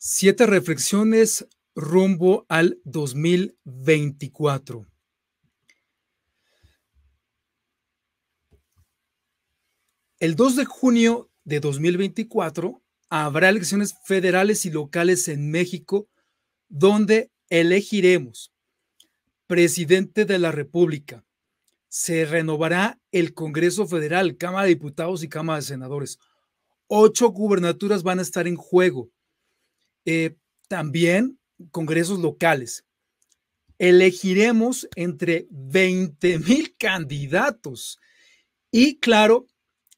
Siete reflexiones rumbo al 2024. El 2 de junio de 2024 habrá elecciones federales y locales en México donde elegiremos presidente de la República. Se renovará el Congreso Federal, Cámara de Diputados y Cámara de Senadores. Ocho gubernaturas van a estar en juego. Eh, también congresos locales. Elegiremos entre 20 mil candidatos y, claro,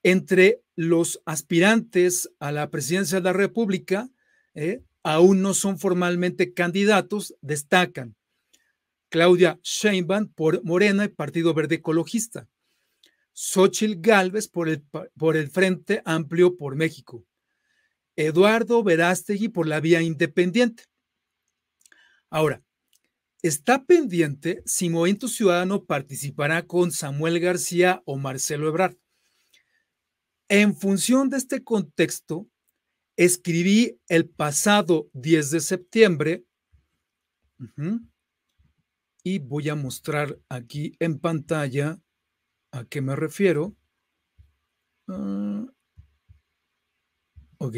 entre los aspirantes a la presidencia de la República, eh, aún no son formalmente candidatos, destacan Claudia Sheinbaum por Morena y Partido Verde Ecologista, Xochitl Gálvez por el, por el Frente Amplio por México, Eduardo Verástegui por la vía independiente. Ahora, está pendiente si Movimiento Ciudadano participará con Samuel García o Marcelo Ebrard. En función de este contexto, escribí el pasado 10 de septiembre y voy a mostrar aquí en pantalla a qué me refiero. Ah, ok.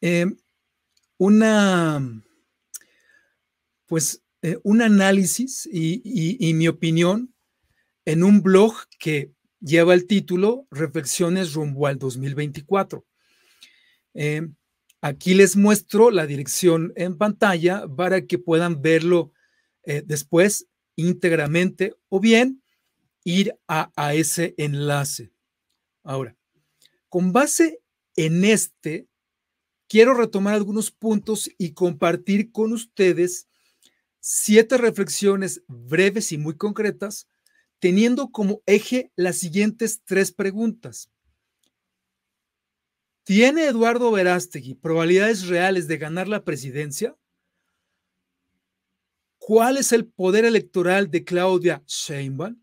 Eh, una, pues, eh, un análisis y, mi opinión en un blog que lleva el título Reflexiones rumbo al 2024. Eh, aquí les muestro la dirección en pantalla para que puedan verlo después íntegramente o bien ir a ese enlace. Ahora, con base en este, quiero retomar algunos puntos y compartir con ustedes siete reflexiones breves y muy concretas, teniendo como eje las siguientes tres preguntas. ¿Tiene Eduardo Verástegui probabilidades reales de ganar la presidencia? ¿Cuál es el poder electoral de Claudia Sheinbaum?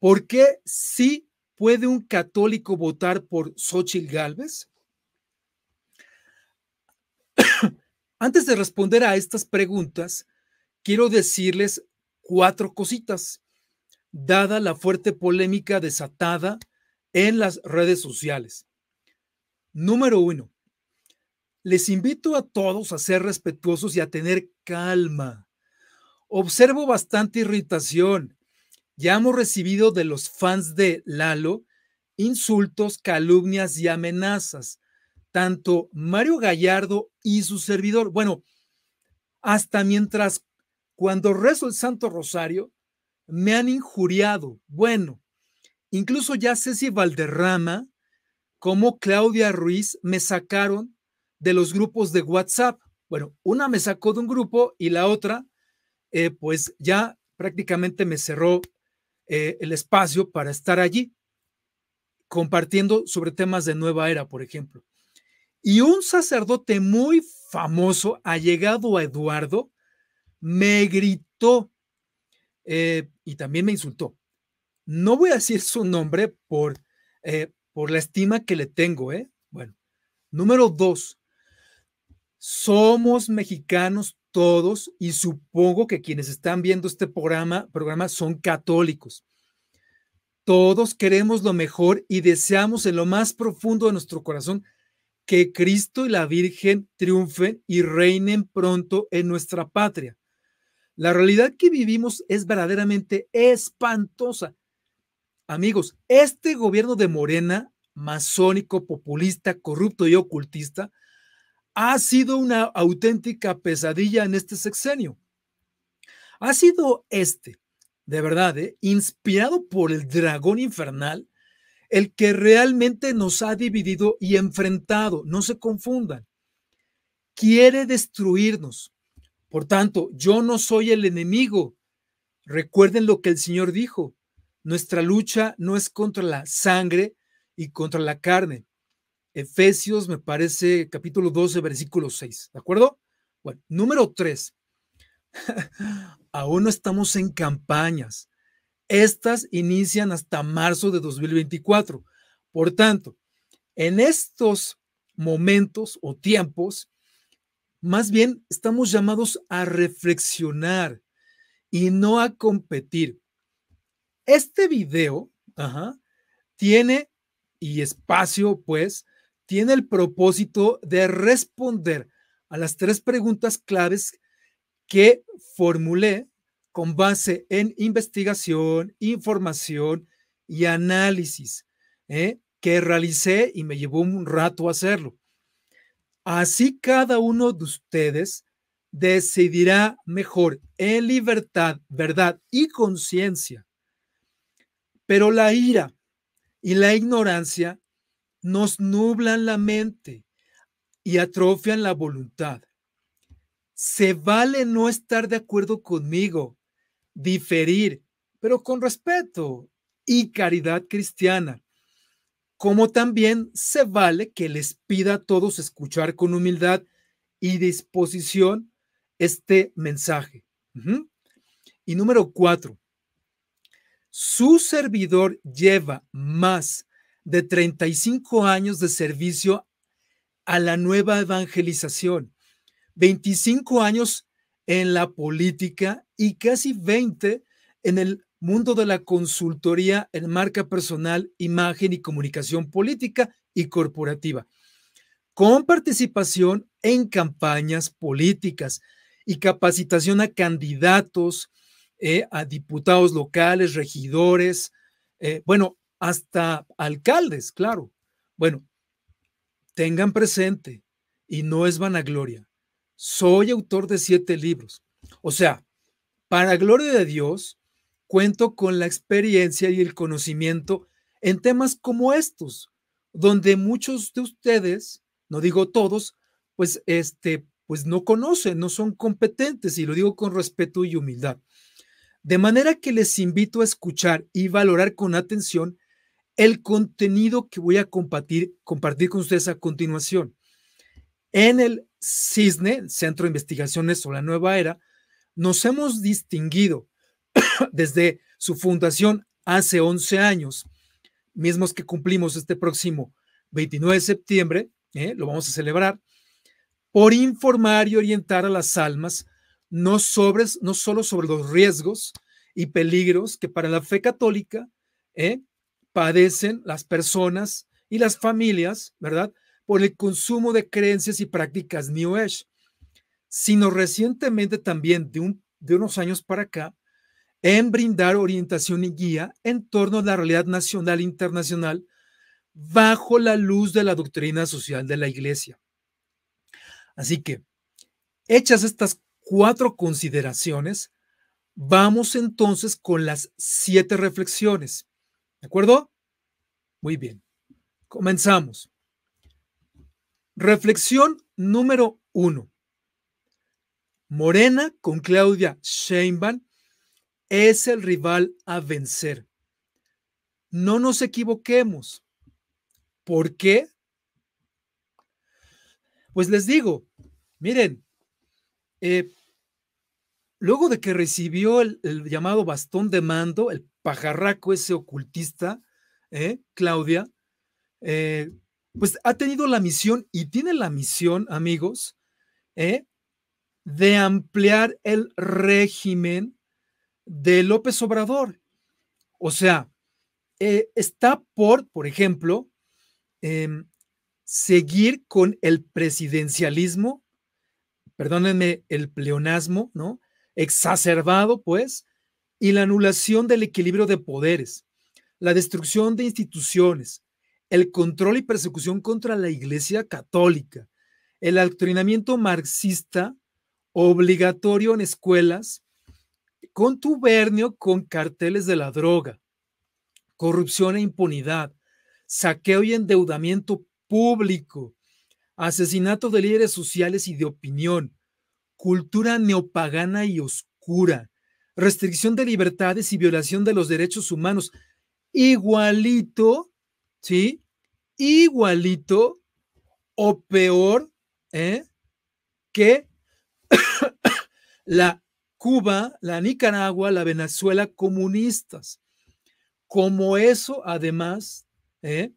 ¿Por qué sí ¿Puede un católico votar por Xochitl Galvez? Antes de responder a estas preguntas, quiero decirles cuatro cositas, dada la fuerte polémica desatada en las redes sociales. Número uno, les invito a todos a ser respetuosos y a tener calma. Observo bastante irritación, ya hemos recibido de los fans de Lalo insultos, calumnias y amenazas. Tanto Mario Gallardo y su servidor, bueno, hasta mientras cuando rezo el Santo Rosario, me han injuriado. Bueno, incluso ya Ceci Valderrama, como Claudia Ruiz, me sacaron de los grupos de WhatsApp. Bueno, una me sacó de un grupo y la otra, eh, pues ya prácticamente me cerró eh, el espacio para estar allí, compartiendo sobre temas de nueva era, por ejemplo. Y un sacerdote muy famoso, llegado a Eduardo, me gritó eh, y también me insultó. No voy a decir su nombre por, eh, por la estima que le tengo, ¿eh? Bueno, número dos, somos mexicanos todos, y supongo que quienes están viendo este programa, son católicos. Todos queremos lo mejor y deseamos en lo más profundo de nuestro corazón que Cristo y la Virgen triunfen y reinen pronto en nuestra patria. La realidad que vivimos es verdaderamente espantosa. Amigos, este gobierno de Morena, masónico, populista, corrupto y ocultista, ha sido una auténtica pesadilla en este sexenio. Ha sido este, de verdad, eh, inspirado por el dragón infernal, el que realmente nos ha dividido y enfrentado, no se confundan. Quiere destruirnos. Por tanto, yo no soy el enemigo. Recuerden lo que el Señor dijo. Nuestra lucha no es contra la sangre y contra la carne, Efesios, me parece, capítulo 12, versículo 6, ¿de acuerdo? Bueno, número 3. Aún no estamos en campañas. Estas inician hasta marzo de 2024. Por tanto, en estos momentos o tiempos, más bien estamos llamados a reflexionar y no a competir. Este video tiene y espacio, pues, tiene el propósito de responder a las tres preguntas claves que formulé con base en investigación, información y análisis, ¿eh? que realicé y me llevó un rato hacerlo. Así cada uno de ustedes decidirá mejor en libertad, verdad y conciencia. Pero la ira y la ignorancia nos nublan la mente y atrofian la voluntad. Se vale no estar de acuerdo conmigo, diferir, pero con respeto y caridad cristiana. Como también se vale que les pida a todos escuchar con humildad y disposición este mensaje. Y número cuatro, su servidor lleva más de 35 años de servicio a la nueva evangelización, 25 años en la política y casi 20 en el mundo de la consultoría en marca personal, imagen y comunicación política y corporativa, con participación en campañas políticas y capacitación a candidatos, eh, a diputados locales, regidores, eh, bueno, hasta alcaldes, claro. Bueno, tengan presente, y no es vanagloria, soy autor de siete libros. O sea, para gloria de Dios, cuento con la experiencia y el conocimiento en temas como estos, donde muchos de ustedes, no digo todos, pues este pues no conocen, no son competentes y lo digo con respeto y humildad. De manera que les invito a escuchar y valorar con atención el contenido que voy a compartir, compartir con ustedes a continuación. En el CISNE, Centro de Investigaciones sobre la Nueva Era, nos hemos distinguido desde su fundación hace 11 años, mismos que cumplimos este próximo 29 de septiembre, ¿eh? lo vamos a celebrar, por informar y orientar a las almas no, sobre, no solo sobre los riesgos y peligros que para la fe católica ¿eh? padecen las personas y las familias, ¿verdad? Por el consumo de creencias y prácticas New Age, sino recientemente también de, un, de unos años para acá, en brindar orientación y guía en torno a la realidad nacional e internacional bajo la luz de la doctrina social de la Iglesia. Así que, hechas estas cuatro consideraciones, vamos entonces con las siete reflexiones. ¿De acuerdo? Muy bien. Comenzamos. Reflexión número uno. Morena con Claudia Sheinbaum es el rival a vencer. No nos equivoquemos. ¿Por qué? Pues les digo, miren, eh, luego de que recibió el, llamado bastón de mando, el pajarraco, ese ocultista, ¿eh? Claudia, eh, pues ha tenido la misión y tiene la misión, amigos, ¿eh? de ampliar el régimen de López Obrador. O sea, está por, por ejemplo, em, seguir con el presidencialismo, perdónenme, el pleonasmo, ¿no? Exacerbado, pues, y la anulación del equilibrio de poderes, la destrucción de instituciones, el control y persecución contra la Iglesia Católica, el adoctrinamiento marxista obligatorio en escuelas, contubernio con carteles de la droga, corrupción e impunidad, saqueo y endeudamiento público, asesinato de líderes sociales y de opinión, cultura neopagana y oscura, restricción de libertades y violación de los derechos humanos. Igualito, ¿sí? Igualito o peor ¿eh? que la Cuba, la Nicaragua, la Venezuela comunistas. Como eso, además, ¿eh?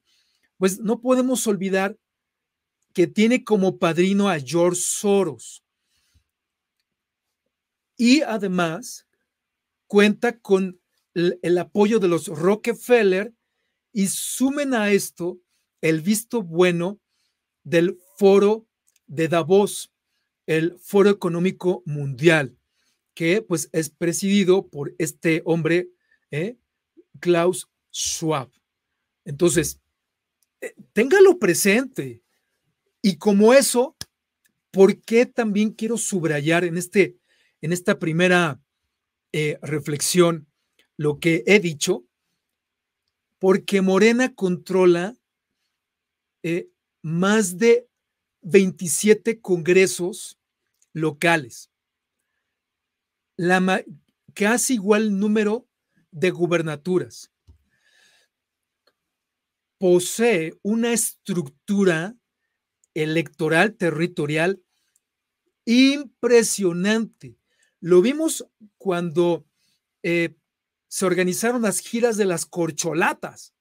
pues no podemos olvidar que tiene como padrino a George Soros. Y además, cuenta con el, apoyo de los Rockefeller y sumen a esto el visto bueno del foro de Davos, el foro económico mundial, que pues es presidido por este hombre, ¿eh? Klaus Schwab. Entonces, eh, téngalo presente. Y como eso, ¿por qué también quiero subrayar en, este, en esta primera eh, reflexión lo que he dicho, porque Morena controla eh, más de 27 congresos locales, la casi igual número de gubernaturas. Posee una estructura electoral territorial impresionante. Lo vimos cuando eh, se organizaron las giras de las corcholatas.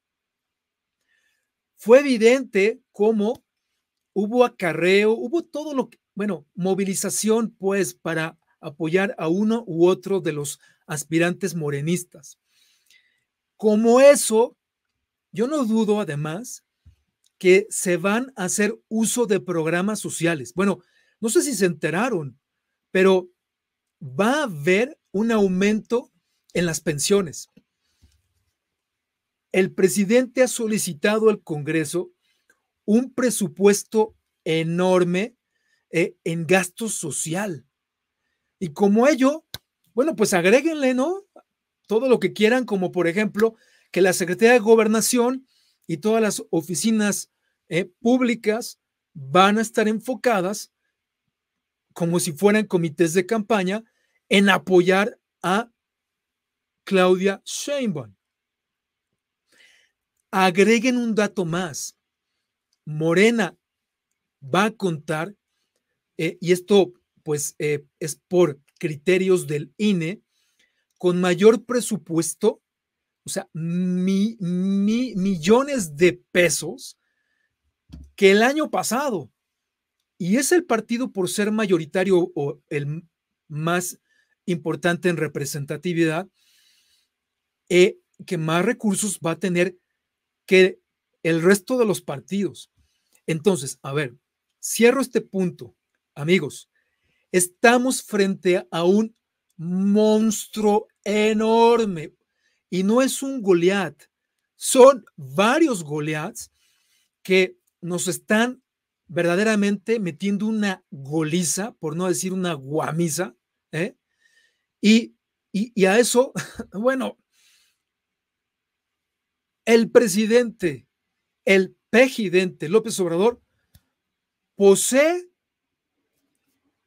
Fue evidente cómo hubo acarreo, hubo todo lo que, bueno, movilización pues para apoyar a uno u otro de los aspirantes morenistas. Como eso, yo no dudo además que se van a hacer uso de programas sociales. Bueno, no sé si se enteraron, pero va a haber un aumento en las pensiones. El presidente ha solicitado al Congreso un presupuesto enorme eh, en gasto social. Y como ello, bueno, pues agréguenle, ¿no? Todo lo que quieran, como por ejemplo que la Secretaría de Gobernación y todas las oficinas eh, públicas van a estar enfocadas como si fueran comités de campaña en apoyar a Claudia Sheinbaum. Agreguen un dato más. Morena va a contar, eh, y esto pues eh, es por criterios del INE, con mayor presupuesto, o sea, millones de pesos que el año pasado y es el partido por ser mayoritario o el más importante en representatividad eh, que más recursos va a tener que el resto de los partidos. Entonces, a ver, cierro este punto, amigos. Estamos frente a un monstruo enorme y no es un Goliat, son varios Goliats que nos están verdaderamente metiendo una goliza, por no decir una guamiza. ¿eh? y, a eso, bueno, el presidente, el pejidente López Obrador, posee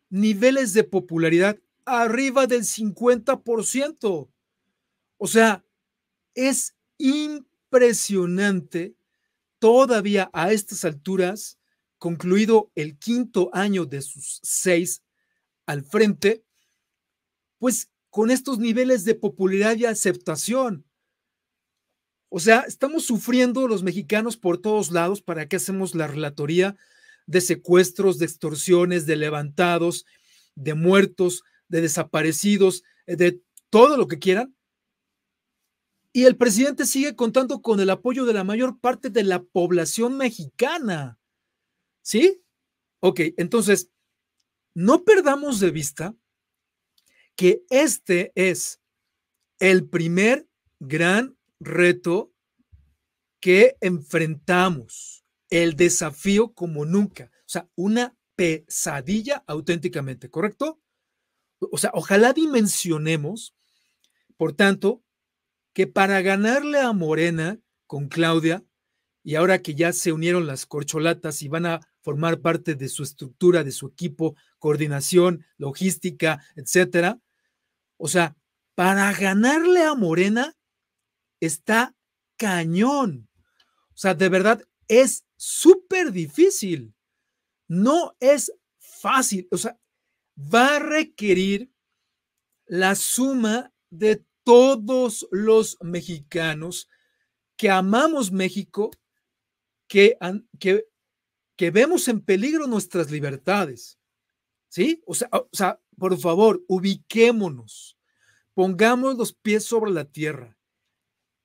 niveles de popularidad arriba del 50%. O sea, es impresionante todavía a estas alturas concluido el quinto año de sus seis al frente, pues con estos niveles de popularidad y aceptación. O sea, estamos sufriendo los mexicanos por todos lados, ¿para qué hacemos la relatoría de secuestros, de extorsiones, de levantados, de muertos, de desaparecidos, eh, de todo lo que quieran? Y el presidente sigue contando con el apoyo de la mayor parte de la población mexicana. ¿Sí? Ok, entonces, no perdamos de vista que este es el primer gran reto que enfrentamos, el desafío como nunca, o sea, una pesadilla auténticamente, ¿correcto? O sea, ojalá dimensionemos, por tanto, que para ganarle a Morena con Claudia, y ahora que ya se unieron las corcholatas y van a formar parte de su estructura, de su equipo, coordinación, logística, etcétera. O sea, para ganarle a Morena está cañón. O sea, de verdad es súper difícil. No es fácil. O sea, va a requerir la suma de todos los mexicanos que amamos México, que, que que vemos en peligro nuestras libertades. ¿Sí? O sea, sea, por favor, ubiquémonos, pongamos los pies sobre la tierra.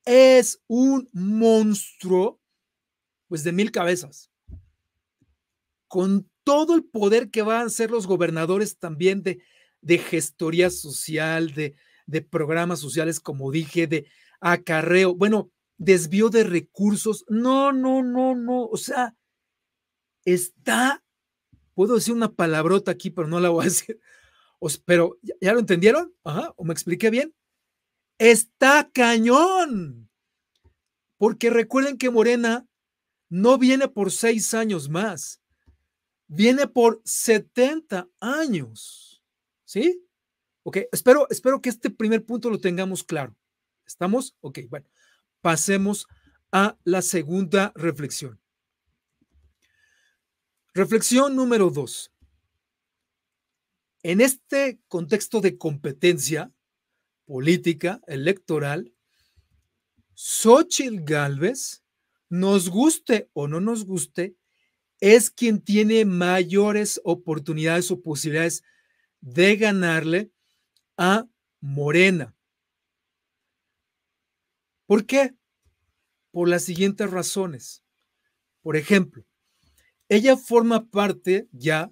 Es un monstruo, pues de mil cabezas, con todo el poder que van a ser los gobernadores también de, gestoría social, de, de programas sociales, como dije, de acarreo, bueno, desvío de recursos. No, no, no, no. O sea, está, puedo decir una palabrota aquí, pero no la voy a decir. Os, pero, ¿ya, lo entendieron? Ajá, ¿o me expliqué bien? Está cañón. Porque recuerden que Morena no viene por seis años más, viene por 70 años. ¿Sí? Ok, espero, espero que este primer punto lo tengamos claro. ¿Estamos? Ok, bueno, pasemos a la segunda reflexión. Reflexión número dos. En este contexto de competencia política, electoral, Xochitl Galvez, nos guste o no nos guste, es quien tiene mayores oportunidades o posibilidades de ganarle a Morena. ¿Por qué? Por las siguientes razones. Por ejemplo, ella forma parte ya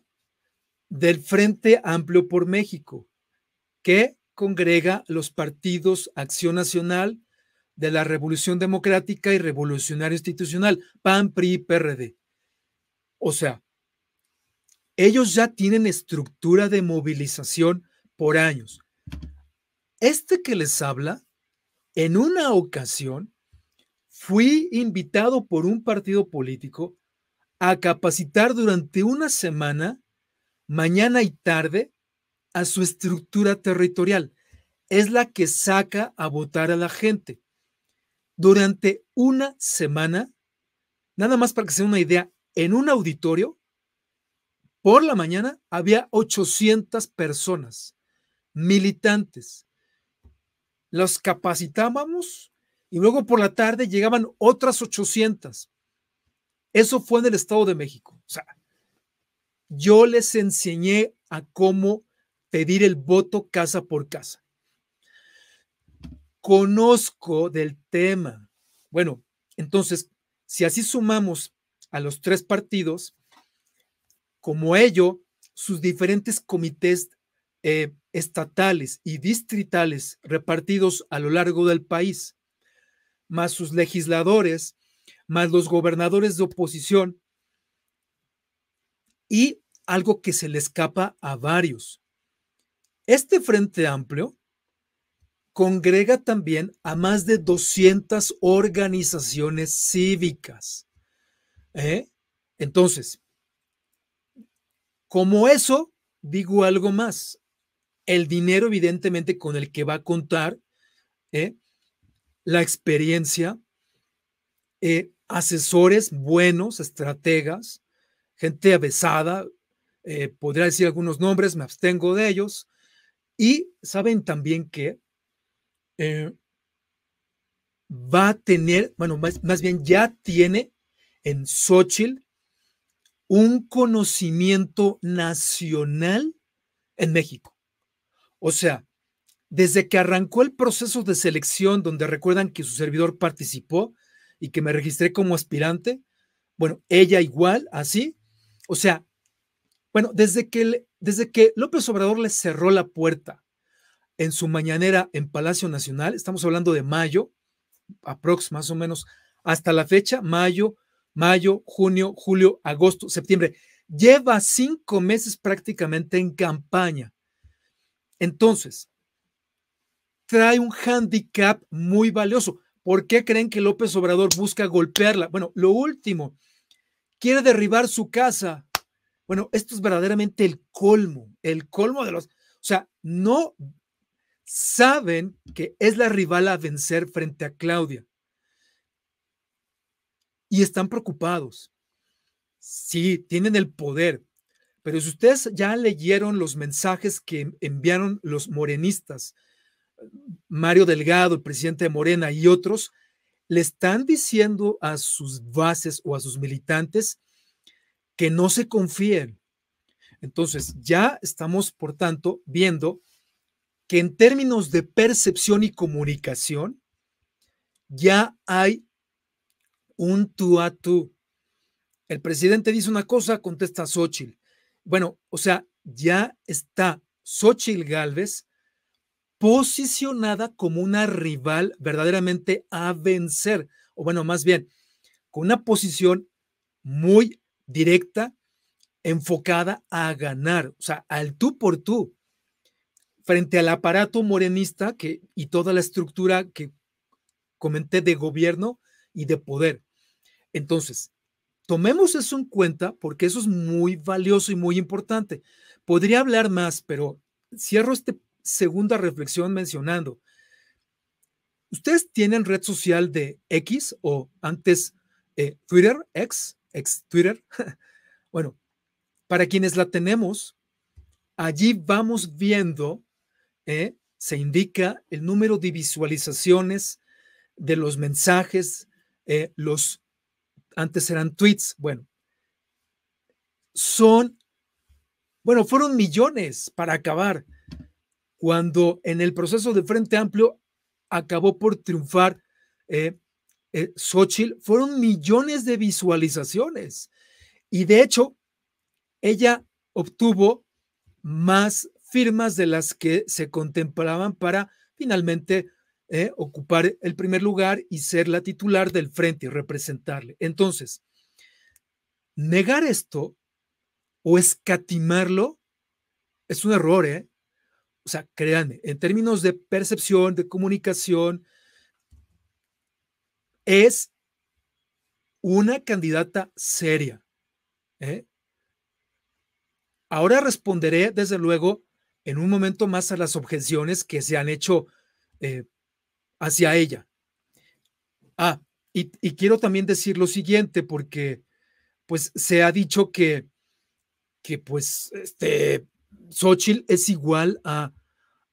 del Frente Amplio por México, que congrega los partidos Acción Nacional, de la Revolución Democrática y Revolucionario Institucional, PAN, PRI, PRD. O sea, ellos ya tienen estructura de movilización por años. Este que les habla, en una ocasión, fui invitado por un partido político a capacitar durante una semana, mañana y tarde, a su estructura territorial. Es la que saca a votar a la gente. Durante una semana, nada más para que se una idea, en un auditorio, por la mañana había 800 personas, militantes. Los capacitábamos y luego por la tarde llegaban otras 800 eso fue en el Estado de México. O sea, yo les enseñé a cómo pedir el voto casa por casa. Conozco del tema. Bueno, entonces, si así sumamos a los tres partidos, como ello, sus diferentes comités eh, estatales y distritales repartidos a lo largo del país, más sus legisladores más los gobernadores de oposición y algo que se le escapa a varios. Este Frente Amplio congrega también a más de 200 organizaciones cívicas. ¿eh? Entonces, como eso, digo algo más. El dinero, evidentemente, con el que va a contar ¿eh? la experiencia eh, asesores buenos, estrategas, gente avesada, eh, podría decir algunos nombres, me abstengo de ellos, y saben también que eh, va a tener, bueno, más, más, bien ya tiene en Xochitl un conocimiento nacional en México. O sea, desde que arrancó el proceso de selección, donde recuerdan que su servidor participó, y que me registré como aspirante. Bueno, ella igual, así. O sea, bueno, desde que, desde que López Obrador le cerró la puerta en su mañanera en Palacio Nacional, estamos hablando de mayo, aprox más o menos, hasta la fecha, mayo, mayo, junio, julio, agosto, septiembre. Lleva cinco meses prácticamente en campaña. Entonces, trae un handicap muy valioso. ¿Por qué creen que López Obrador busca golpearla? Bueno, lo último, quiere derribar su casa. Bueno, esto es verdaderamente el colmo, el colmo de los... O sea, no saben que es la rival a vencer frente a Claudia. Y están preocupados. Sí, tienen el poder, pero si ustedes ya leyeron los mensajes que enviaron los morenistas Mario Delgado, el presidente de Morena y otros, le están diciendo a sus bases o a sus militantes que no se confíen. Entonces, ya estamos, por tanto, viendo que en términos de percepción y comunicación, ya hay un tú a tú. El presidente dice una cosa, contesta Xochitl. Bueno, o sea, ya está Xochitl Galvez posicionada como una rival verdaderamente a vencer, o bueno, más bien, con una posición muy directa, enfocada a ganar, o sea, al tú por tú, frente al aparato morenista que, y toda la estructura que comenté de gobierno y de poder. Entonces, tomemos eso en cuenta porque eso es muy valioso y muy importante. Podría hablar más, pero cierro este segunda reflexión mencionando, ¿ustedes tienen red social de X o antes eh, Twitter, X, ex Twitter? bueno, para quienes la tenemos, allí vamos viendo, eh, se indica el número de visualizaciones de los mensajes, eh, los antes eran tweets, bueno, son, bueno, fueron millones para acabar cuando en el proceso de Frente Amplio acabó por triunfar eh, eh fueron millones de visualizaciones. Y de hecho, ella obtuvo más firmas de las que se contemplaban para finalmente eh, ocupar el primer lugar y ser la titular del frente y representarle. Entonces, negar esto o escatimarlo es un error, ¿eh? o sea, créanme, en términos de percepción, de comunicación, es una candidata seria. ¿eh? Ahora responderé, desde luego, en un momento más a las objeciones que se han hecho eh, hacia ella. Ah, y, y, quiero también decir lo siguiente, porque pues se ha dicho que, que pues, este, Xochitl es igual a,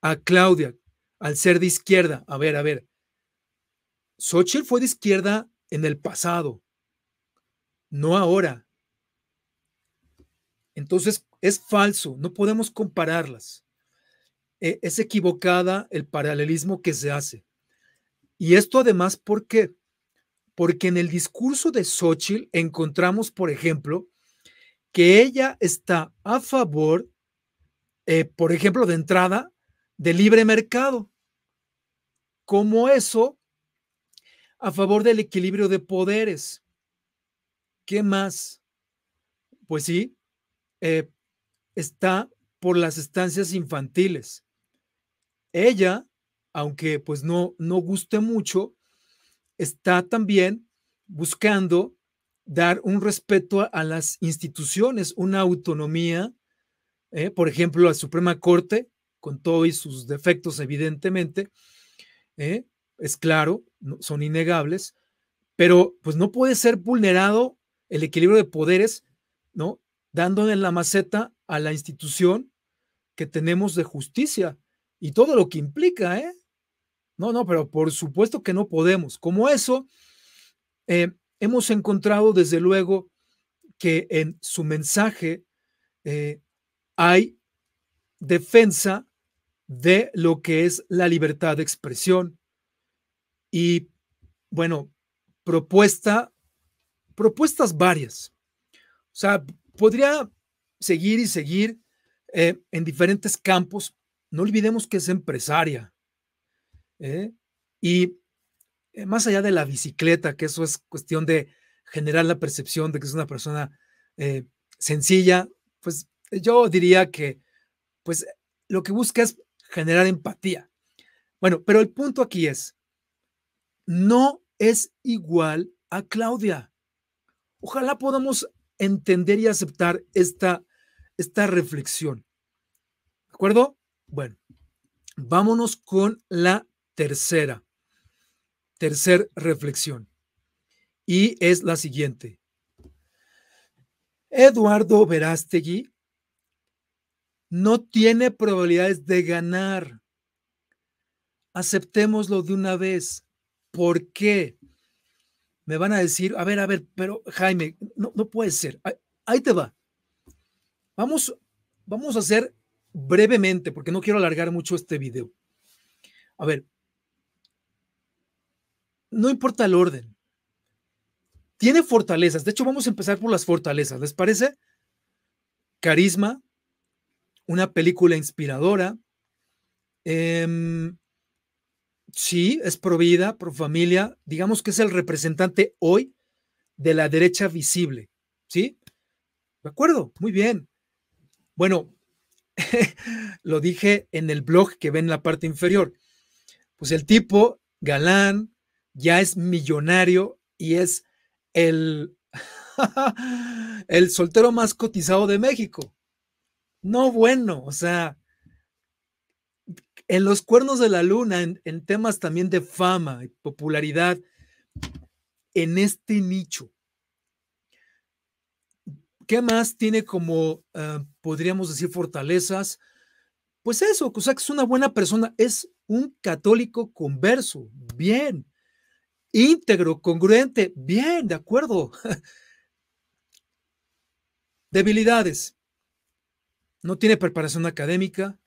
a Claudia, al ser de izquierda. A ver, a ver. Xochitl fue de izquierda en el pasado, no ahora. Entonces, es falso, no podemos compararlas. E, es equivocada el paralelismo que se hace. Y esto además, ¿por qué? Porque en el discurso de Xochitl encontramos, por ejemplo, que ella está a favor eh, por ejemplo, de entrada de libre mercado, como eso a favor del equilibrio de poderes. ¿Qué más? Pues sí, eh, está por las estancias infantiles. Ella, aunque pues no, no guste mucho, está también buscando dar un respeto a las instituciones, una autonomía ¿eh? por ejemplo, la Suprema Corte, con todos sus defectos, evidentemente, ¿eh? es claro, son innegables, pero pues no puede ser vulnerado el equilibrio de poderes, ¿no? Dándole la maceta a la institución que tenemos de justicia y todo lo que implica, ¿eh? No, no, pero por supuesto que no podemos. Como eso, eh, hemos encontrado desde luego que en su mensaje eh, hay defensa de lo que es la libertad de expresión y, bueno, propuesta, propuestas varias. O sea, podría seguir y seguir eh, en diferentes campos. No olvidemos que es empresaria. ¿eh? Y eh, más allá de la bicicleta, que eso es cuestión de generar la percepción de que es una persona sencilla, pues yo diría que, pues, lo que busca es generar empatía. Bueno, pero el punto aquí es, no es igual a Claudia. Ojalá podamos entender y aceptar esta, esta reflexión. ¿De acuerdo? Bueno, vámonos con la tercera, tercer reflexión. Y es la siguiente. Eduardo Verástegui no tiene probabilidades de ganar. Aceptémoslo de una vez. ¿Por qué? Me van a decir, a ver, a ver, pero Jaime, no, puede ser. Ahí, te va. Vamos, vamos a hacer brevemente, porque no quiero alargar mucho este video. A ver, no importa el orden. Tiene fortalezas. De hecho, vamos a empezar por las fortalezas. ¿Les parece? Carisma, una película inspiradora. Em, sí, es pro vida, pro familia. Digamos que es el representante hoy de la derecha visible. ¿Sí? De acuerdo, muy bien. Bueno, lo dije en el blog que ven en la parte inferior. Pues el tipo, galán, ya es millonario y es el, el soltero más cotizado de México. No, bueno, o sea, en los cuernos de la luna, en, temas también de fama y popularidad, en este nicho. ¿Qué más tiene como, ah, podríamos decir, fortalezas? Pues eso, o que es una buena persona, es un católico converso, bien, íntegro, congruente, bien, de acuerdo. Debilidades no tiene preparación académica,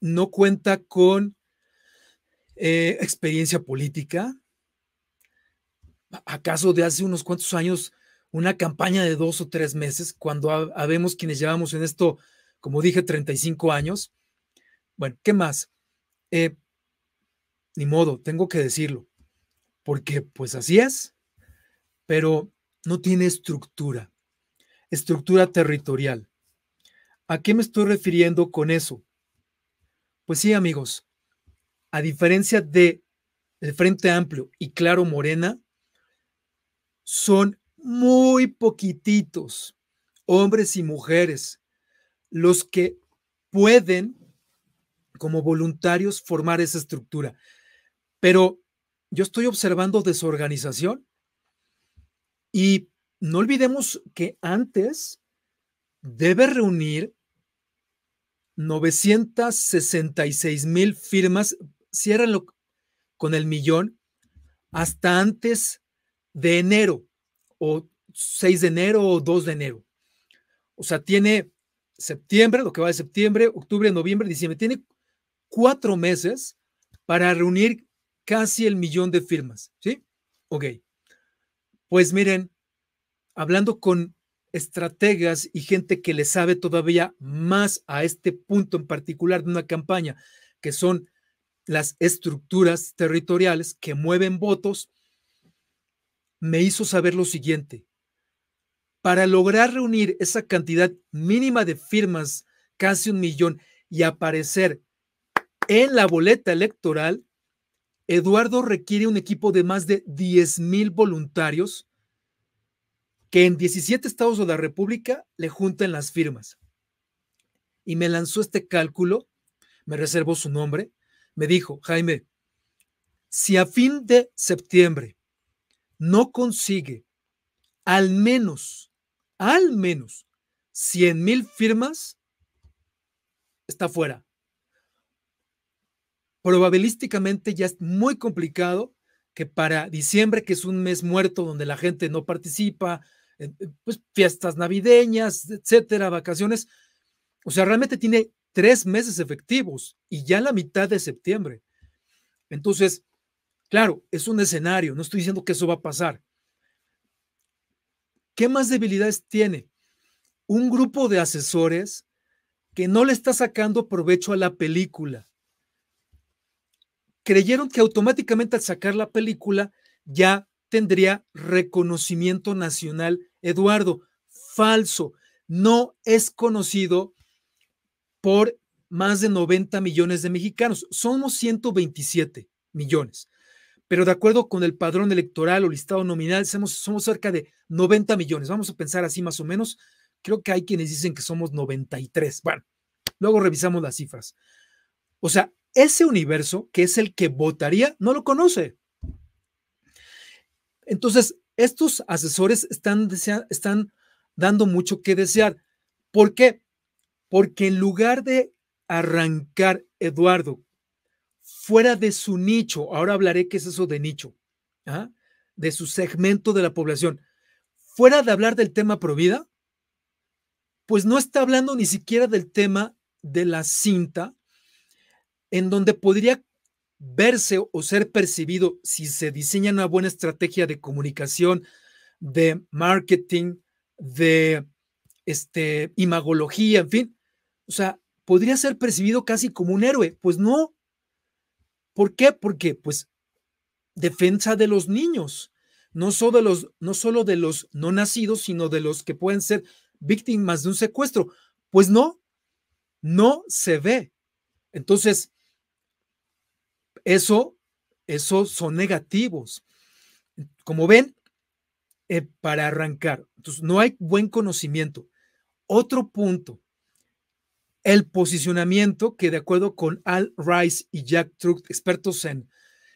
no cuenta con eh, experiencia política. ¿Acaso de hace unos cuantos años una campaña de dos o tres meses, cuando habemos quienes llevamos en esto, como dije, 35 años? Bueno, ¿qué más? Eh, ni modo, tengo que decirlo, porque pues así es, pero no tiene estructura, estructura territorial. ¿A qué me estoy refiriendo con eso? Pues sí, amigos, a diferencia de el Frente Amplio y Claro Morena, son muy poquititos hombres y mujeres los que pueden como voluntarios formar esa estructura. Pero yo estoy observando desorganización y no olvidemos que antes debe reunir 966 mil firmas, cierran con el millón, hasta antes de enero, o 6 de enero o 2 de enero. O sea, tiene septiembre, lo que va de septiembre, octubre, noviembre, diciembre, tiene cuatro meses para reunir casi el millón de firmas, ¿sí? Ok. Pues miren, hablando con estrategas y gente que le sabe todavía más a este punto en particular de una campaña, que son las estructuras territoriales que mueven votos, me hizo saber lo siguiente. Para lograr reunir esa cantidad mínima de firmas, casi un millón, y aparecer en la boleta electoral, Eduardo requiere un equipo de más de 10 mil voluntarios que en 17 estados de la República le junten las firmas. Y me lanzó este cálculo, me reservó su nombre, me dijo, Jaime, si a fin de septiembre no consigue al menos, al menos 100 mil firmas, está fuera. Probabilísticamente ya es muy complicado que para diciembre, que es un mes muerto donde la gente no participa, eh, eh, pues, fiestas navideñas, etcétera, vacaciones. O sea, realmente tiene tres meses efectivos y ya la mitad de septiembre. Entonces, claro, es un escenario, no estoy diciendo que eso va a pasar. ¿Qué más debilidades tiene? Un grupo de asesores que no le está sacando provecho a la película. Creyeron que automáticamente al sacar la película ya tendría reconocimiento nacional Eduardo, falso. No es conocido por más de 90 millones de mexicanos. Somos 127 millones. Pero de acuerdo con el padrón electoral o listado nominal, somos, somos cerca de 90 millones. Vamos a pensar así más o menos. Creo que hay quienes dicen que somos 93. Bueno, luego revisamos las cifras. O sea, ese universo, que es el que votaría, no lo conoce. Entonces, estos asesores están, dando mucho que desear. ¿Por qué? Porque en lugar de arrancar, Eduardo, fuera de su nicho, ahora hablaré qué es eso de nicho, ¿ah? de su segmento de la población, fuera de hablar del tema provida, pues no está hablando ni siquiera del tema de la cinta, en donde podría verse o ser percibido si se diseña una buena estrategia de comunicación, de marketing, de este, imagología, en fin. O sea, podría ser percibido casi como un héroe. Pues no. ¿Por qué? Porque, pues, defensa de los niños, no solo de los, no solo de los no nacidos, sino de los que pueden ser víctimas de un secuestro. Pues no, no se ve. Entonces, eso, esos son negativos. Como ven, eh, para arrancar, entonces no hay buen conocimiento. Otro punto, el posicionamiento que de acuerdo con Al Rice y Jack Truck, expertos en,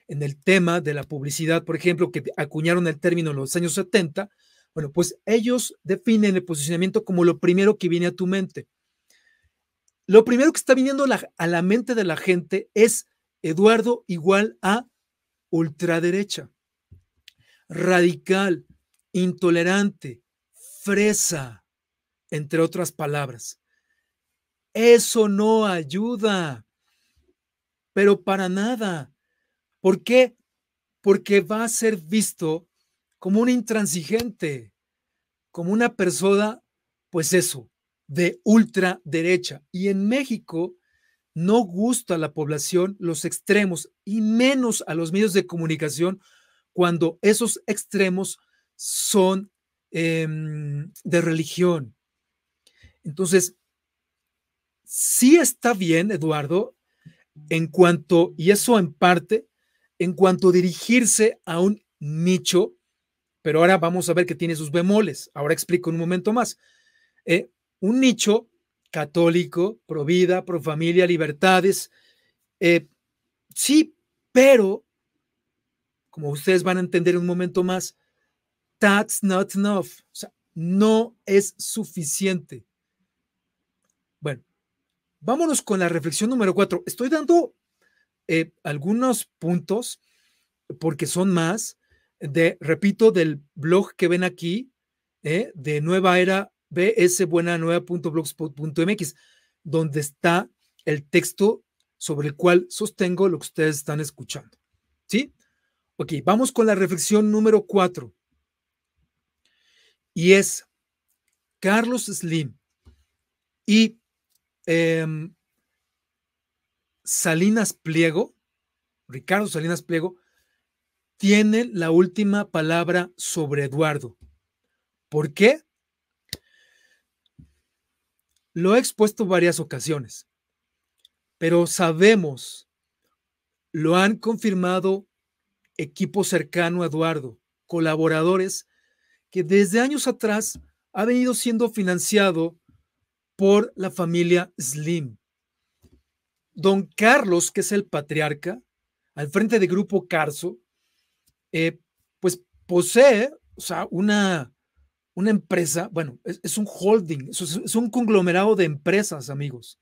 en el tema de la publicidad, por ejemplo, que acuñaron el término en los años 70, bueno, pues ellos definen el posicionamiento como lo primero que viene a tu mente. Lo primero que está viniendo a la mente de la gente es Eduardo igual a ultraderecha, radical, intolerante, fresa, entre otras palabras. Eso no ayuda, pero para nada. ¿Por qué? Porque va a ser visto como un intransigente, como una persona, pues eso, de ultraderecha. Y en México, no gusta a la población los extremos y menos a los medios de comunicación cuando esos extremos son em, de religión. Entonces, sí está bien, Eduardo, en cuanto, y eso en parte, en cuanto a dirigirse a un nicho, pero ahora vamos a ver que tiene sus bemoles, ahora explico en un momento más. Eh, un nicho católico, pro vida, pro familia, libertades. Eh, sí, pero, como ustedes van a entender en un momento más, that's not enough. O sea, no es suficiente. Bueno, vámonos con la reflexión número cuatro. Estoy dando eh, algunos puntos, porque son más, de, repito, del blog que ven aquí, eh, de Nueva Era bsbuenanueva.blogspot.mx, donde está el texto sobre el cual sostengo lo que ustedes están escuchando. ¿Sí? Ok, vamos con la reflexión número cuatro. Y es Carlos Slim y em, Salinas Pliego, Ricardo Salinas Pliego, tienen la última palabra sobre Eduardo. ¿Por qué? Lo he expuesto varias ocasiones, pero sabemos, lo han confirmado equipo cercano a Eduardo, colaboradores, que desde años atrás ha venido siendo financiado por la familia Slim. Don Carlos, que es el patriarca, al frente de Grupo Carso, eh, pues posee o sea, una una empresa, bueno, es, un holding, es, un conglomerado de empresas, amigos.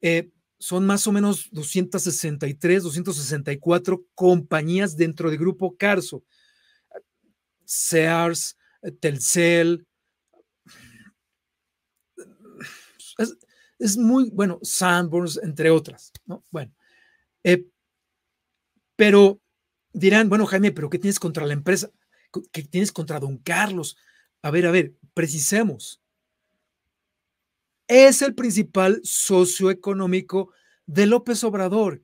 Eh, son más o menos 263, 264 compañías dentro del grupo Carso. Sears, Telcel. Es, muy, bueno, Sanborns, entre otras, Bueno, eh, pero dirán, bueno, Jaime, pero ¿qué tienes contra la empresa? que tienes contra don Carlos. A ver, a ver, precisemos. Es el principal socio económico de López Obrador.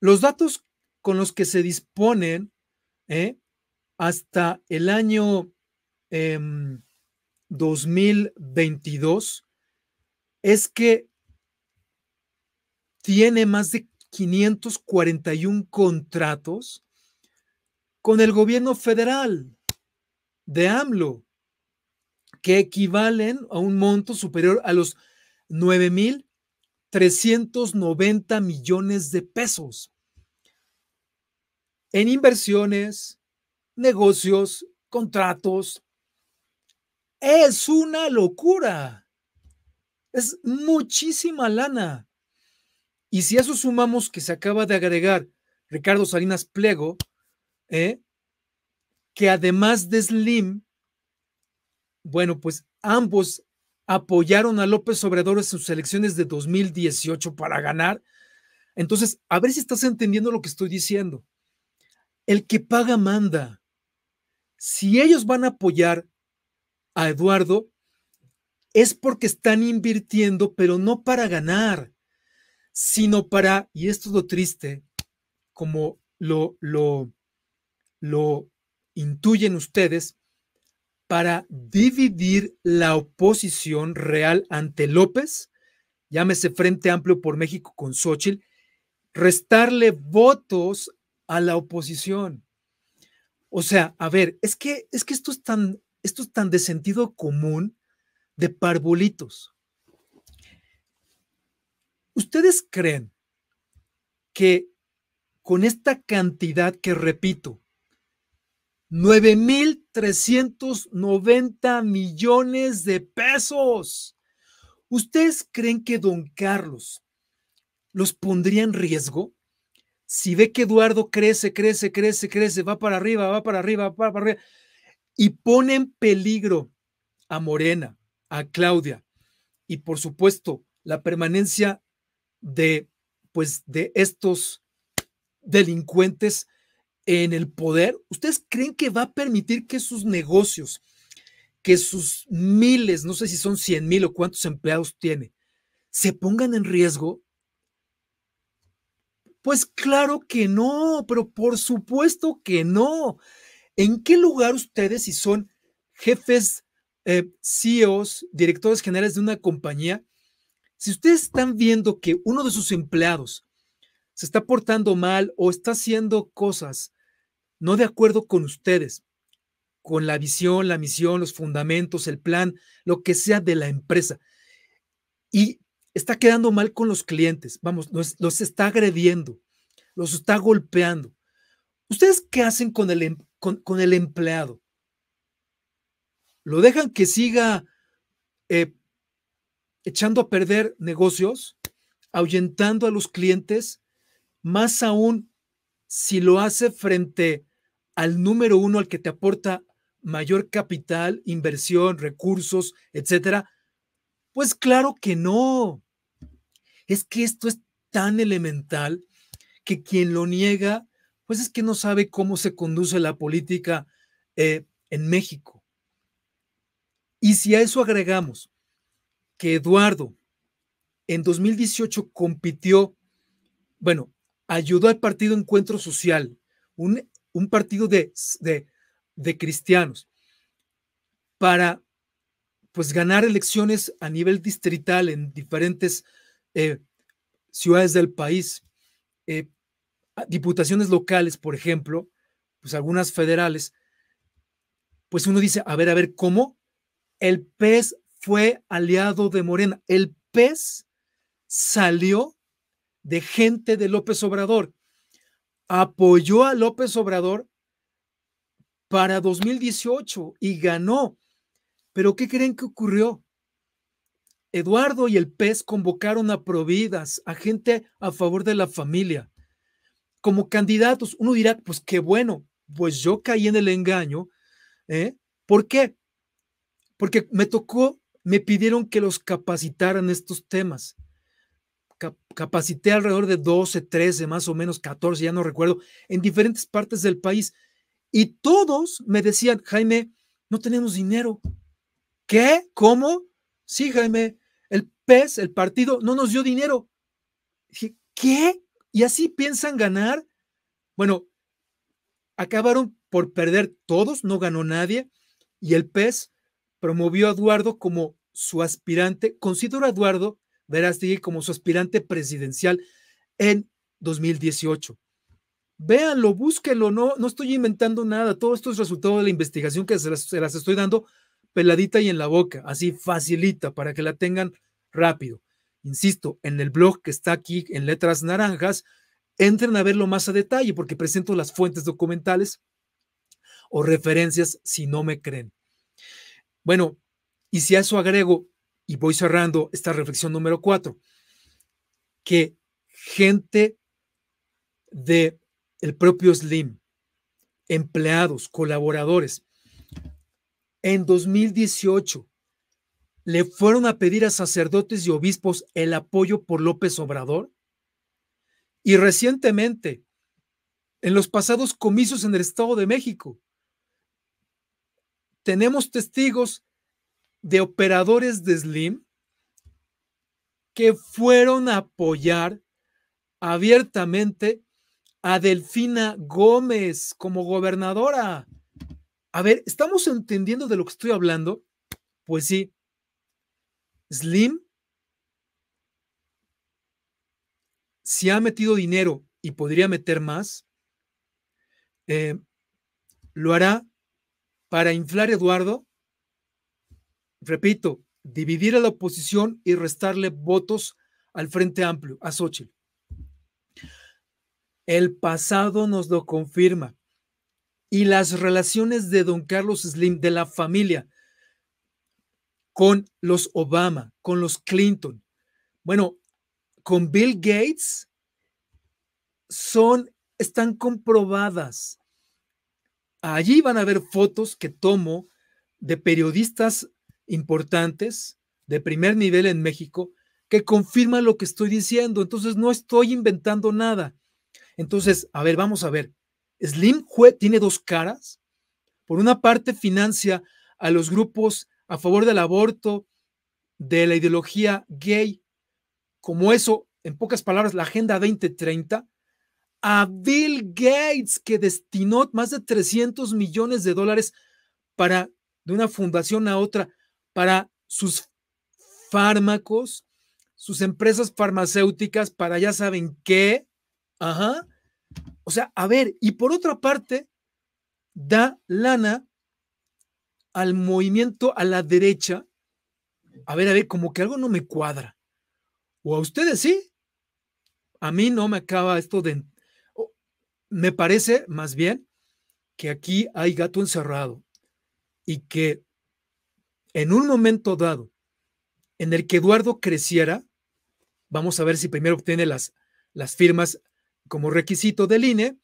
Los datos con los que se disponen ¿eh? hasta el año 2022 em, es que tiene más de 541 contratos con el gobierno federal de AMLO, que equivalen a un monto superior a los 9.390 millones de pesos en inversiones, negocios, contratos. Es una locura. Es muchísima lana. Y si a eso sumamos que se acaba de agregar Ricardo Salinas Pliego, ¿eh? que además de Slim, bueno, pues ambos apoyaron a López Obrador en sus elecciones de 2018 para ganar. Entonces, a ver si estás entendiendo lo que estoy diciendo. El que paga manda. Si ellos van a apoyar a Eduardo, es porque están invirtiendo, pero no para ganar, sino para, y esto es lo triste, como lo, lo, lo intuyen ustedes para dividir la oposición real ante López, llámese Frente Amplio por México con Xochitl, restarle votos a la oposición. O sea, a ver, es que, es que esto, es tan, esto es tan de sentido común de parbolitos. ¿Ustedes creen que con esta cantidad que repito, 9.390 millones de pesos. ¿Ustedes creen que don Carlos los pondría en riesgo? Si ve que Eduardo crece, crece, crece, crece, va para arriba, va para arriba, va para arriba, y pone en peligro a Morena, a Claudia, y por supuesto la permanencia de, pues, de estos delincuentes, en el poder, ¿ustedes creen que va a permitir que sus negocios, que sus miles, no sé si son 100 mil o cuántos empleados tiene, se pongan en riesgo? Pues claro que no, pero por supuesto que no. ¿En qué lugar ustedes, si son jefes, eh, CEOs, directores generales de una compañía, si ustedes están viendo que uno de sus empleados se está portando mal o está haciendo cosas no de acuerdo con ustedes, con la visión, la misión, los fundamentos, el plan, lo que sea de la empresa. Y está quedando mal con los clientes, vamos, los, está agrediendo, los está golpeando. ¿Ustedes qué hacen con el, em, el empleado? ¿Lo dejan que siga eh, echando a perder negocios, ahuyentando a los clientes, más aún si lo hace frente al número uno, al que te aporta mayor capital, inversión, recursos, etcétera? Pues claro que no. Es que esto es tan elemental que quien lo niega, pues es que no sabe cómo se conduce la política eh, en México. Y si a eso agregamos que Eduardo en 2018 compitió, bueno, ayudó al partido Encuentro Social, un, partido de, cristianos, para pues ganar elecciones a nivel distrital en diferentes eh, ciudades del país, eh, diputaciones locales, por ejemplo, pues algunas federales, pues uno dice, a ver, a ver, ¿cómo? El PES fue aliado de Morena. El PES salió de gente de López Obrador. Apoyó a López Obrador para 2018 y ganó. Pero ¿qué creen que ocurrió? Eduardo y el PES convocaron a providas, a gente a favor de la familia, como candidatos. Uno dirá, pues qué bueno, pues yo caí en el engaño. ¿eh? ¿Por qué? Porque me tocó, me pidieron que los capacitaran estos temas capacité alrededor de 12, 13, más o menos 14, ya no recuerdo, en diferentes partes del país. Y todos me decían, Jaime, no tenemos dinero. ¿Qué? ¿Cómo? Sí, Jaime, el PES, el partido, no nos dio dinero. Dije, ¿qué? ¿Y así piensan ganar? Bueno, acabaron por perder todos, no ganó nadie, y el PES promovió a Eduardo como su aspirante, Considero a Eduardo Verástegui como su aspirante presidencial en 2018. Véanlo, búsquenlo, no, no estoy inventando nada, todo esto es resultado de la investigación que se las, se las estoy dando peladita y en la boca, así facilita para que la tengan rápido. Insisto, en el blog que está aquí en letras naranjas, entren a verlo más a detalle porque presento las fuentes documentales o referencias si no me creen. Bueno, y si a eso agrego y voy cerrando esta reflexión número cuatro, que gente de el propio Slim, empleados, colaboradores, en 2018 le fueron a pedir a sacerdotes y obispos el apoyo por López Obrador. Y recientemente, en los pasados comicios en el Estado de México, tenemos testigos de operadores de Slim que fueron a apoyar abiertamente a Delfina Gómez como gobernadora. A ver, ¿estamos entendiendo de lo que estoy hablando? Pues sí. Slim si ha metido dinero y podría meter más, eh, lo hará para inflar a Eduardo repito, dividir a la oposición y restarle votos al Frente Amplio, a Xochitl. El pasado nos lo confirma. Y las relaciones de don Carlos Slim, de la familia, con los Obama, con los Clinton, bueno, con Bill Gates, son, están comprobadas. Allí van a ver fotos que tomo de periodistas importantes de primer nivel en México que confirman lo que estoy diciendo. Entonces, no estoy inventando nada. Entonces, a ver, vamos a ver. Slim tiene dos caras. Por una parte, financia a los grupos a favor del aborto, de la ideología gay, como eso, en pocas palabras, la Agenda 2030, a Bill Gates, que destinó más de 300 millones de dólares para, de una fundación a otra, para sus fármacos, sus empresas farmacéuticas, para ya saben qué. Ajá. O sea, a ver, y por otra parte, da lana al movimiento a la derecha. A ver, a ver, como que algo no me cuadra. O a ustedes sí. A mí no me acaba esto de... me parece más bien que aquí hay gato encerrado y que en un momento dado en el que Eduardo creciera, vamos a ver si primero obtiene las, las firmas como requisito del INE,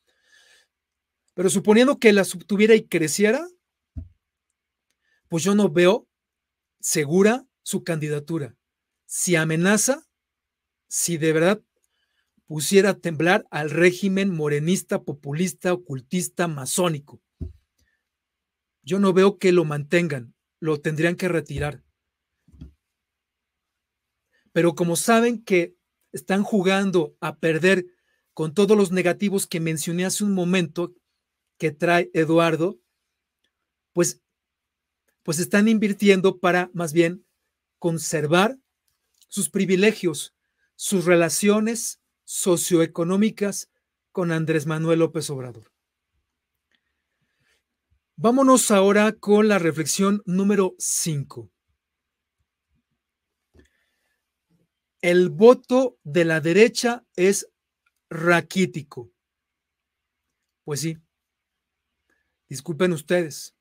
pero suponiendo que las obtuviera y creciera, pues yo no veo segura su candidatura. Si amenaza, si de verdad pusiera a temblar al régimen morenista, populista, ocultista, masónico. Yo no veo que lo mantengan lo tendrían que retirar. Pero como saben que están jugando a perder con todos los negativos que mencioné hace un momento que trae Eduardo, pues, pues están invirtiendo para más bien conservar sus privilegios, sus relaciones socioeconómicas con Andrés Manuel López Obrador. Vámonos ahora con la reflexión número 5. El voto de la derecha es raquítico. Pues sí, disculpen ustedes,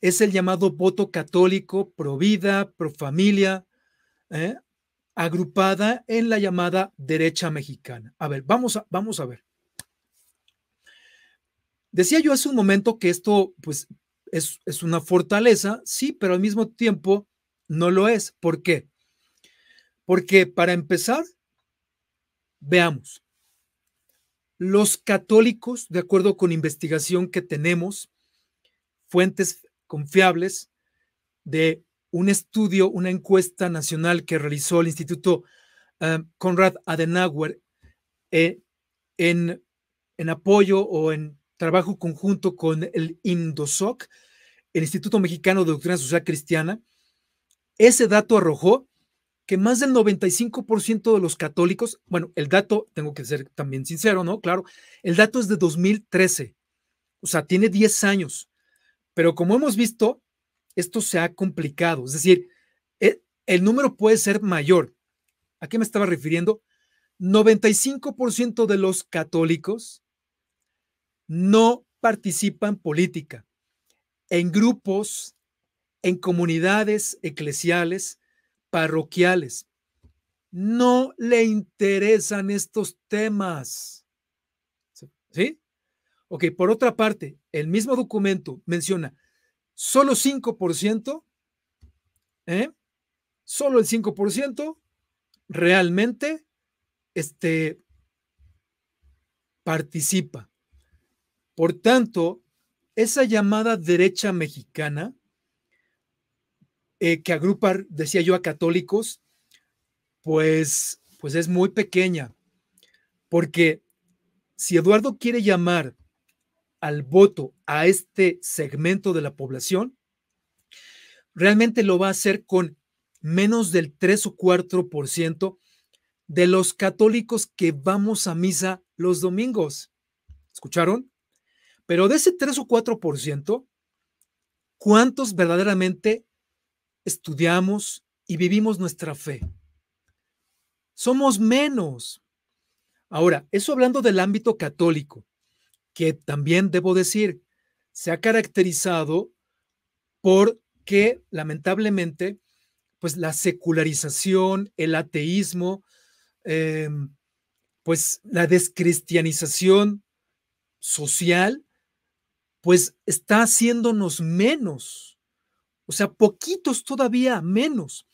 es el llamado voto católico pro vida, pro familia, ¿eh? agrupada en la llamada derecha mexicana. A ver, vamos a, vamos a ver. Decía yo hace un momento que esto, pues, es, una fortaleza, sí, pero al mismo tiempo no lo es. ¿Por qué? Porque para empezar, veamos, los católicos, de acuerdo con investigación que tenemos, fuentes confiables de un estudio, una encuesta nacional que realizó el Instituto eh, Conrad Adenauer eh, en apoyo o en trabajo conjunto con el INDOSOC, el Instituto Mexicano de Doctrina Social Cristiana, ese dato arrojó que más del 95% de los católicos, bueno, el dato, tengo que ser también sincero, ¿no? Claro, el dato es de 2013, o sea, tiene 10 años, pero como hemos visto, esto se ha complicado, es decir, e, el, número puede ser mayor. ¿A qué me estaba refiriendo? 95% de los católicos no participan política, en grupos, en comunidades eclesiales, parroquiales. No le interesan estos temas. ¿Sí? Ok, por otra parte, el mismo documento menciona solo 5%, ¿eh? solo el 5% realmente este, participa. Por tanto, esa llamada derecha mexicana, eh, que agrupa, decía yo, a católicos, pues, pues es muy pequeña, porque si Eduardo quiere llamar al voto a este segmento de la población, realmente lo va a hacer con menos del 3 o 4% de los católicos que vamos a misa los domingos. ¿Escucharon? Pero de ese 3 o 4%, ¿cuántos verdaderamente estudiamos y vivimos nuestra fe? Somos menos. Ahora, eso hablando del ámbito católico, que también debo decir, se ha caracterizado porque lamentablemente, pues la secularización, el ateísmo, em, pues la descristianización social pues está haciéndonos menos, o sea, poquitos todavía menos.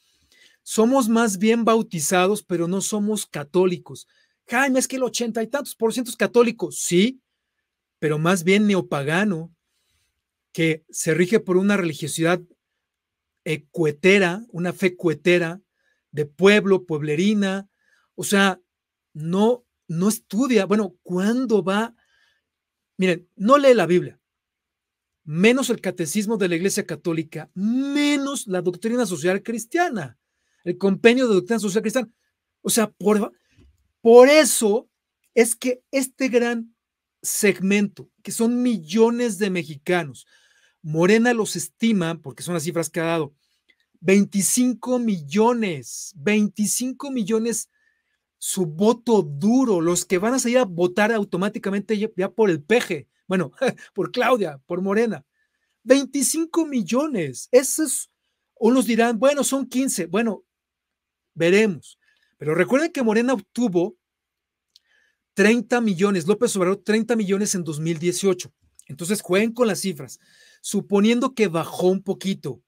Somos más bien bautizados, pero no somos católicos. Jaime, es que el ochenta y tantos por ciento es católico, sí, pero más bien neopagano, que se rige por una religiosidad ecuetera, una fe cuetera, de pueblo, pueblerina, o sea, no, no estudia. Bueno, ¿cuándo va? Miren, no lee la Biblia, menos el catecismo de la Iglesia Católica, menos la doctrina social cristiana, el compendio de doctrina social cristiana. O sea, por, por eso es que este gran segmento, que son millones de mexicanos, Morena los estima, porque son las cifras que ha dado, 25 millones, 25 millones su voto duro, los que van a salir a votar automáticamente ya, por el peje, bueno, por Claudia, por Morena. 25 millones. Esos, unos dirán, bueno, son 15. Bueno, veremos. Pero recuerden que Morena obtuvo 30 millones, López Obrador 30 millones en 2018. Entonces jueguen con las cifras. Suponiendo que bajó un poquito,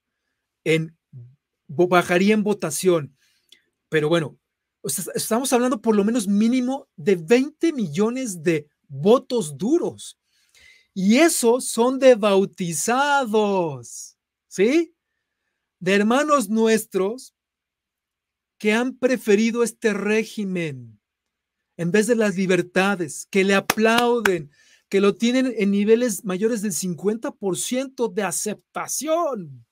en, bajaría en votación. Pero bueno, estamos hablando por lo menos mínimo de 20 millones de votos duros. Y esos son de bautizados, ¿sí? De hermanos nuestros que han preferido este régimen en vez de las libertades, que le aplauden, que lo tienen en niveles mayores del 50% de aceptación.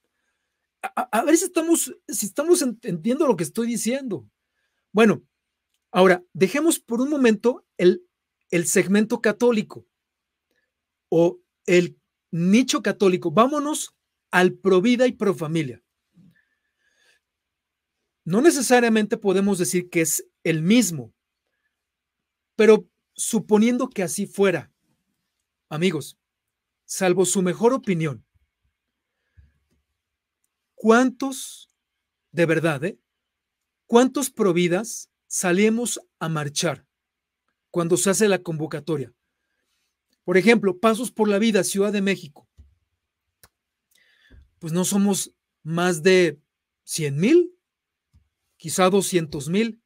A, ver si estamos, si estamos entendiendo lo que estoy diciendo. Bueno, ahora, dejemos por un momento el, el segmento católico o el nicho católico. Vámonos al provida y pro familia. No necesariamente podemos decir que es el mismo, pero suponiendo que así fuera, amigos, salvo su mejor opinión, ¿cuántos, de verdad, eh, cuántos providas salimos a marchar cuando se hace la convocatoria? Por ejemplo, Pasos por la Vida, Ciudad de México. Pues no somos más de 100 mil, quizá 200 mil.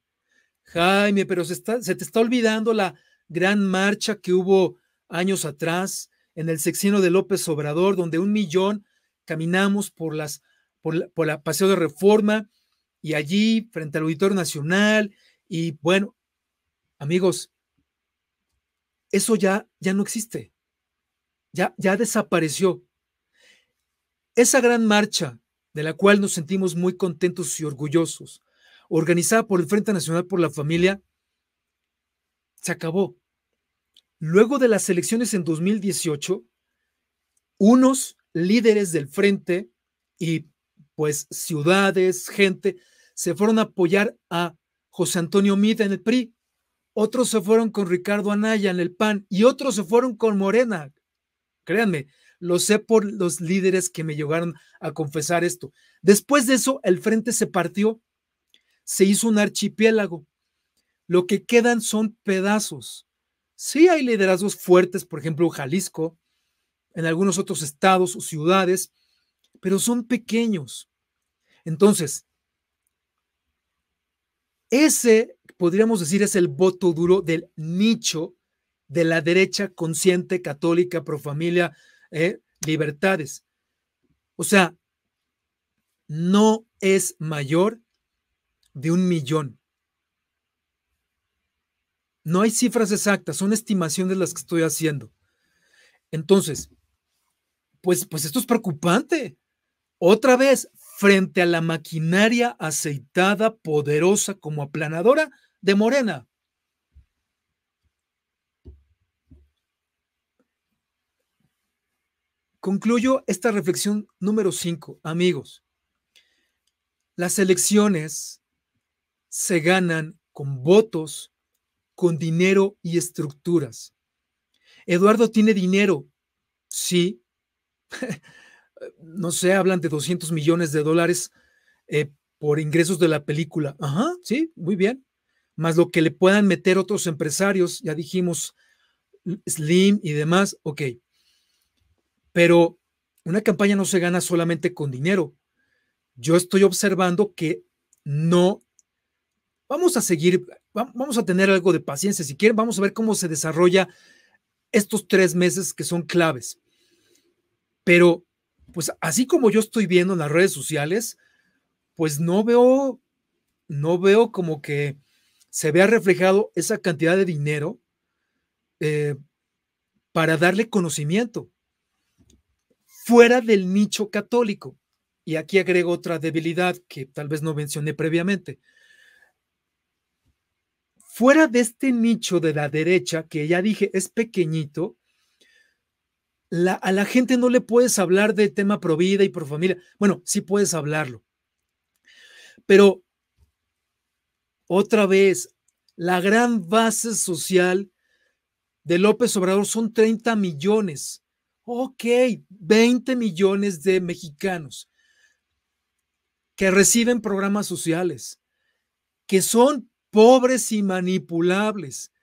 Jaime, pero se, te está olvidando la gran marcha que hubo años atrás en el sexino de López Obrador, donde un millón caminamos por las por la, la, Paseo de Reforma y allí frente al Auditorio Nacional. Y bueno, amigos, eso ya, ya no existe, ya, ya desapareció. Esa gran marcha de la cual nos sentimos muy contentos y orgullosos, organizada por el Frente Nacional por la Familia, se acabó. Luego de las elecciones en 2018, unos líderes del frente y pues ciudades, gente, se fueron a apoyar a José Antonio Mida en el PRI. Otros se fueron con Ricardo Anaya en el PAN y otros se fueron con Morena. Créanme, lo sé por los líderes que me llegaron a confesar esto. Después de eso, el frente se partió, se hizo un archipiélago. Lo que quedan son pedazos. Sí hay liderazgos fuertes, por ejemplo, Jalisco, en algunos otros estados o ciudades, pero son pequeños. Entonces, ese podríamos decir, es el voto duro del nicho de la derecha consciente, católica, pro familia, eh, libertades. O sea, no es mayor de un millón. No hay cifras exactas, son estimaciones las que estoy haciendo. Entonces, pues, pues esto es preocupante. Otra vez, frente a la maquinaria aceitada, poderosa como aplanadora, de Morena. Concluyo esta reflexión número 5, amigos. Las elecciones se ganan con votos, con dinero y estructuras. Eduardo tiene dinero, sí. no sé, hablan de 200 millones de dólares eh, por ingresos de la película. Ajá, sí, muy bien más lo que le puedan meter otros empresarios, ya dijimos Slim y demás, ok. Pero una campaña no se gana solamente con dinero. Yo estoy observando que no. Vamos a seguir, vamos a tener algo de paciencia. Si quieren, vamos a ver cómo se desarrolla estos tres meses que son claves. Pero, pues así como yo estoy viendo en las redes sociales, pues no veo, no veo como que se vea reflejado esa cantidad de dinero eh, para darle conocimiento fuera del nicho católico. Y aquí agrego otra debilidad que tal vez no mencioné previamente. Fuera de este nicho de la derecha, que ya dije es pequeñito, a la gente no le puedes hablar de tema pro vida y pro familia. Bueno, sí puedes hablarlo. Pero otra vez, la gran base social de López Obrador son 30 millones. Ok, 20 millones de mexicanos que reciben programas sociales, que son pobres y manipulables.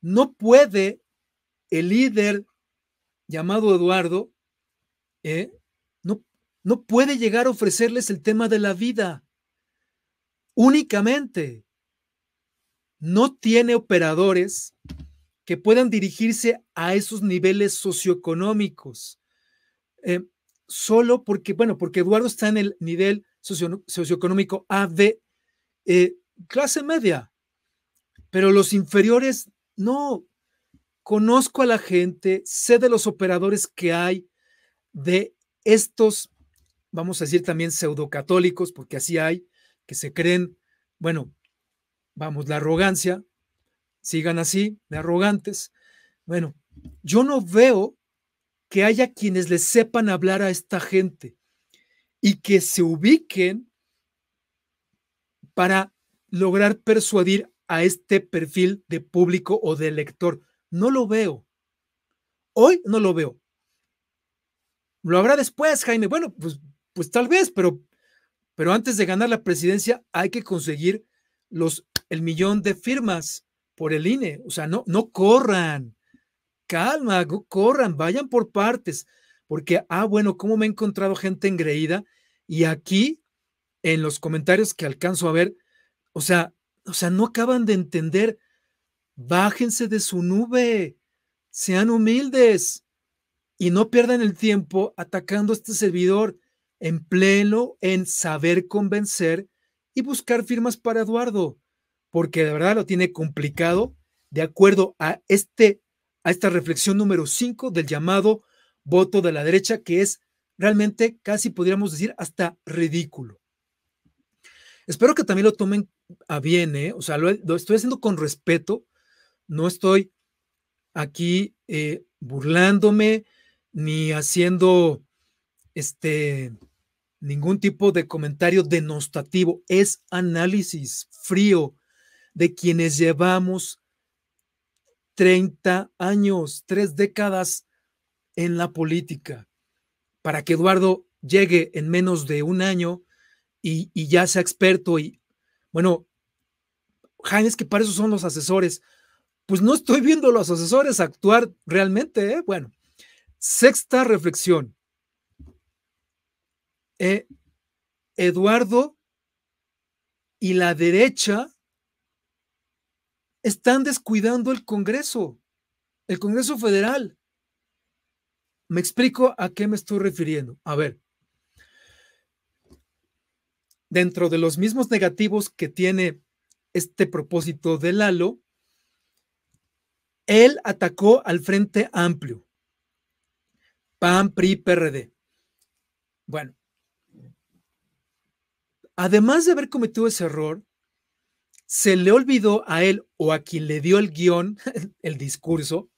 No puede el líder llamado Eduardo, ¿eh? no, no puede llegar a ofrecerles el tema de la vida únicamente no tiene operadores que puedan dirigirse a esos niveles socioeconómicos. Eh, solo porque, bueno, porque Eduardo está en el nivel socioeconómico A de eh, clase media, pero los inferiores no. Conozco a la gente, sé de los operadores que hay de estos, vamos a decir también católicos, porque así hay, se creen, bueno, vamos, la arrogancia, sigan así, de arrogantes. Bueno, yo no veo que haya quienes le sepan hablar a esta gente y que se ubiquen para lograr persuadir a este perfil de público o de lector. No lo veo. Hoy no lo veo. Lo habrá después, Jaime. Bueno, pues, pues tal vez, pero pero antes de ganar la presidencia hay que conseguir los, el millón de firmas por el INE. O sea, no, no corran, calma, corran, vayan por partes. Porque, ah, bueno, cómo me he encontrado gente engreída. Y aquí, en los comentarios que alcanzo a ver, o sea, o sea, no acaban de entender. Bájense de su nube, sean humildes y no pierdan el tiempo atacando a este servidor pleno en saber convencer y buscar firmas para Eduardo, porque de verdad lo tiene complicado de acuerdo a, este, a esta reflexión número 5 del llamado voto de la derecha, que es realmente casi podríamos decir hasta ridículo. Espero que también lo tomen a bien, ¿eh? o sea, lo, estoy haciendo con respeto, no estoy aquí eh, burlándome ni haciendo este ningún tipo de comentario denostativo, es análisis frío de quienes llevamos 30 años, tres décadas en la política, para que Eduardo llegue en menos de un año y, ya sea experto y, bueno, Jaime, es que para eso son los asesores. Pues no estoy viendo a los asesores actuar realmente, ¿eh? Bueno, sexta reflexión. E, Eduardo y la derecha están descuidando el Congreso, el Congreso Federal. Me explico a qué me estoy refiriendo. A ver, dentro de los mismos negativos que tiene este propósito de Lalo, él atacó al Frente Amplio, PAN, PRI, PRD. Bueno, además de haber cometido ese error, se le olvidó a él o a quien le dio el guión, el discurso,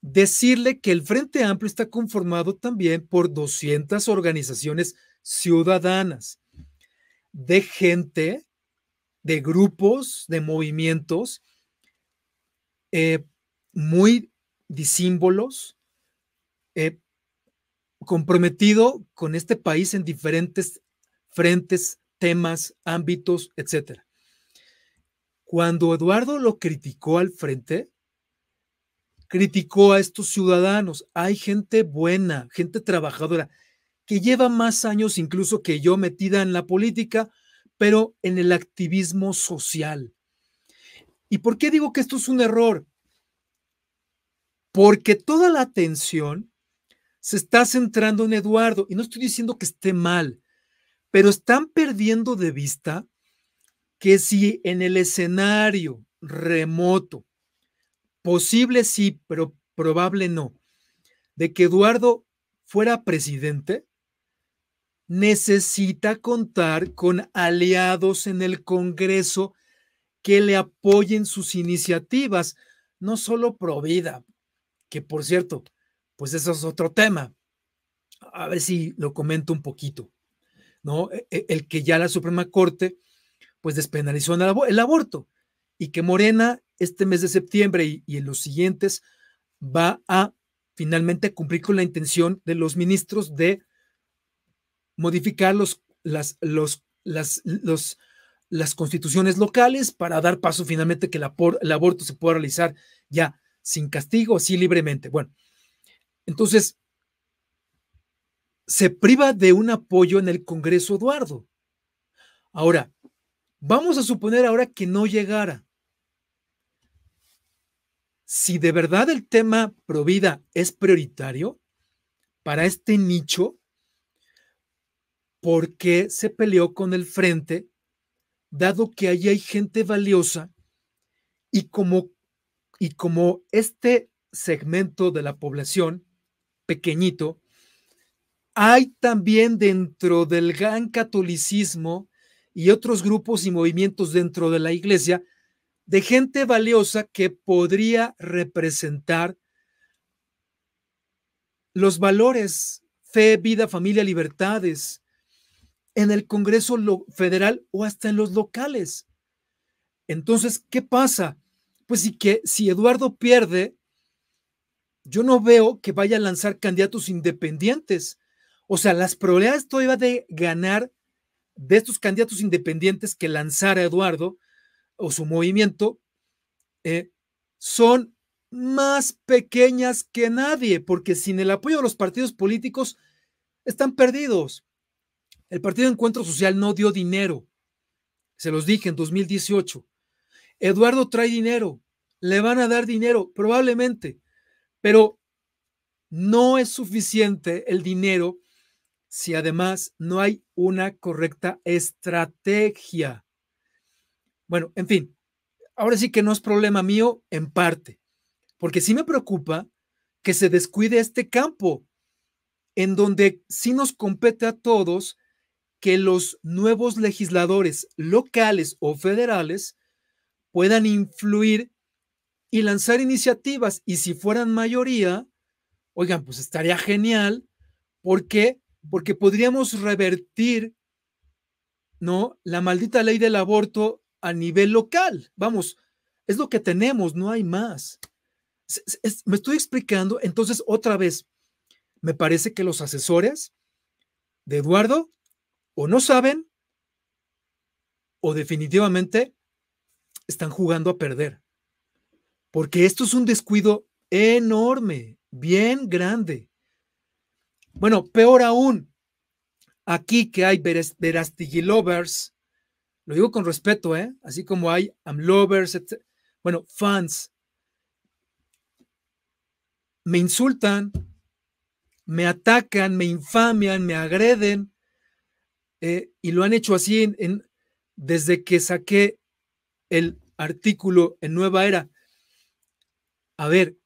decirle que el Frente Amplio está conformado también por 200 organizaciones ciudadanas, de gente, de grupos, de movimientos eh, muy disímbolos, eh, comprometido con este país en diferentes frentes, temas, ámbitos, etc. Cuando Eduardo lo criticó al frente, criticó a estos ciudadanos. Hay gente buena, gente trabajadora, que lleva más años incluso que yo metida en la política, pero en el activismo social. ¿Y por qué digo que esto es un error? Porque toda la atención se está centrando en Eduardo. Y no estoy diciendo que esté mal, pero están perdiendo de vista que si en el escenario remoto, posible sí, pero probable no, de que Eduardo fuera presidente, necesita contar con aliados en el Congreso que le apoyen sus iniciativas, no solo Provida, que por cierto, pues eso es otro tema. A ver si lo comento un poquito. ¿no? E, e, el que ya la Suprema Corte pues despenalizó el aborto y que Morena este mes de septiembre y, en los siguientes va a finalmente cumplir con la intención de los ministros de modificar las, los, las, las constituciones locales para dar paso finalmente que el, el aborto se pueda realizar ya sin castigo, así libremente. Bueno, entonces se priva de un apoyo en el Congreso Eduardo. Ahora, vamos a suponer ahora que no llegara. Si de verdad el tema provida es prioritario para este nicho, ¿por qué se peleó con el frente, dado que allí hay gente valiosa y como, y como este segmento de la población pequeñito hay también dentro del gran catolicismo y otros grupos y movimientos dentro de la iglesia de gente valiosa que podría representar los valores fe, vida, familia, libertades en el Congreso Federal o hasta en los locales. Entonces, ¿qué pasa? Pues sí que si Eduardo pierde, yo no veo que vaya a lanzar candidatos independientes o sea, las probabilidades todavía de ganar de estos candidatos independientes que lanzara Eduardo o su movimiento eh, son más pequeñas que nadie, porque sin el apoyo de los partidos políticos están perdidos. El Partido Encuentro Social no dio dinero, se los dije en 2018. Eduardo trae dinero, le van a dar dinero, probablemente, pero no es suficiente el dinero si además no hay una correcta estrategia? Bueno, en fin, ahora sí que no es problema mío en parte, porque sí me preocupa que se descuide este campo, en donde sí nos compete a todos que los nuevos legisladores locales o federales puedan influir y lanzar iniciativas. Y si fueran mayoría, oigan, pues estaría genial porque porque podríamos revertir, ¿no? La maldita ley del aborto a nivel local. Vamos, es lo que tenemos, no hay más. me estoy explicando, entonces otra vez, me parece que los asesores de Eduardo o no saben o definitivamente están jugando a perder. Porque esto es un descuido enorme, bien grande. Bueno, peor aún, aquí que hay verastigilovers, lo digo con respeto, ¿eh? así como hay amlovers, etc. bueno, fans, me insultan, me atacan, me infamian, me agreden, eh, y lo han hecho así desde que saqué el artículo en Nueva Era. A ver,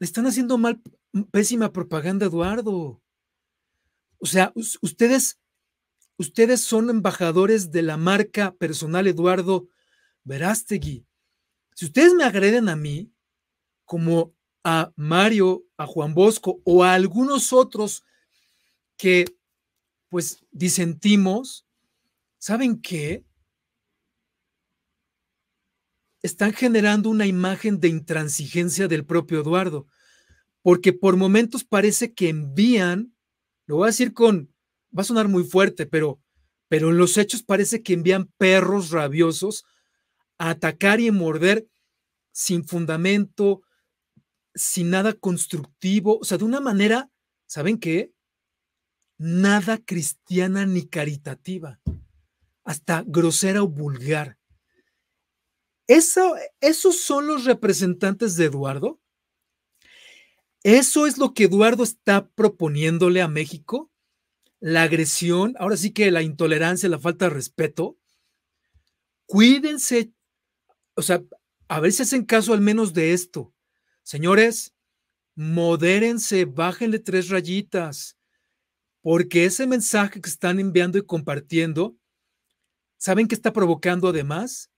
le están haciendo mal, pésima propaganda Eduardo. O sea, ustedes, ustedes son embajadores de la marca personal Eduardo Verástegui. Si ustedes me agreden a mí, como a Mario, a Juan Bosco o a algunos otros que pues disentimos, ¿saben qué? Están generando una imagen de intransigencia del propio Eduardo, porque por momentos parece que envían lo voy a decir con, va a sonar muy fuerte, pero, pero en los hechos parece que envían perros rabiosos a atacar y morder sin fundamento, sin nada constructivo, o sea, de una manera, ¿saben qué? Nada cristiana ni caritativa, hasta grosera o vulgar. Eso, esos son los representantes de Eduardo. Eso es lo que Eduardo está proponiéndole a México, la agresión, ahora sí que la intolerancia, la falta de respeto. Cuídense, o sea, a ver si hacen caso al menos de esto. Señores, modérense, bájenle tres rayitas, porque ese mensaje que están enviando y compartiendo, ¿saben que está provocando además?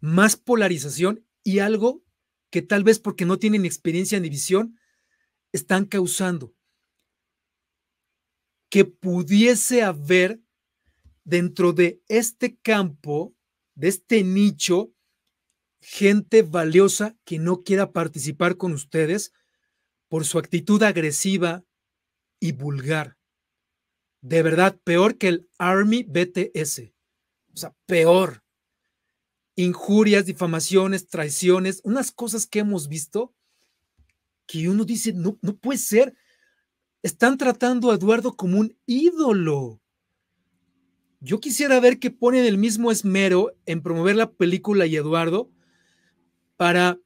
Más polarización y algo que tal vez porque no tienen experiencia ni visión, están causando que pudiese haber dentro de este campo, de este nicho, gente valiosa que no quiera participar con ustedes por su actitud agresiva y vulgar. De verdad, peor que el Army BTS. O sea, peor. Injurias, difamaciones, traiciones, unas cosas que hemos visto que uno dice, no, puede ser. Están tratando a Eduardo como un ídolo. Yo quisiera ver que ponen el mismo esmero en promover la película y Eduardo para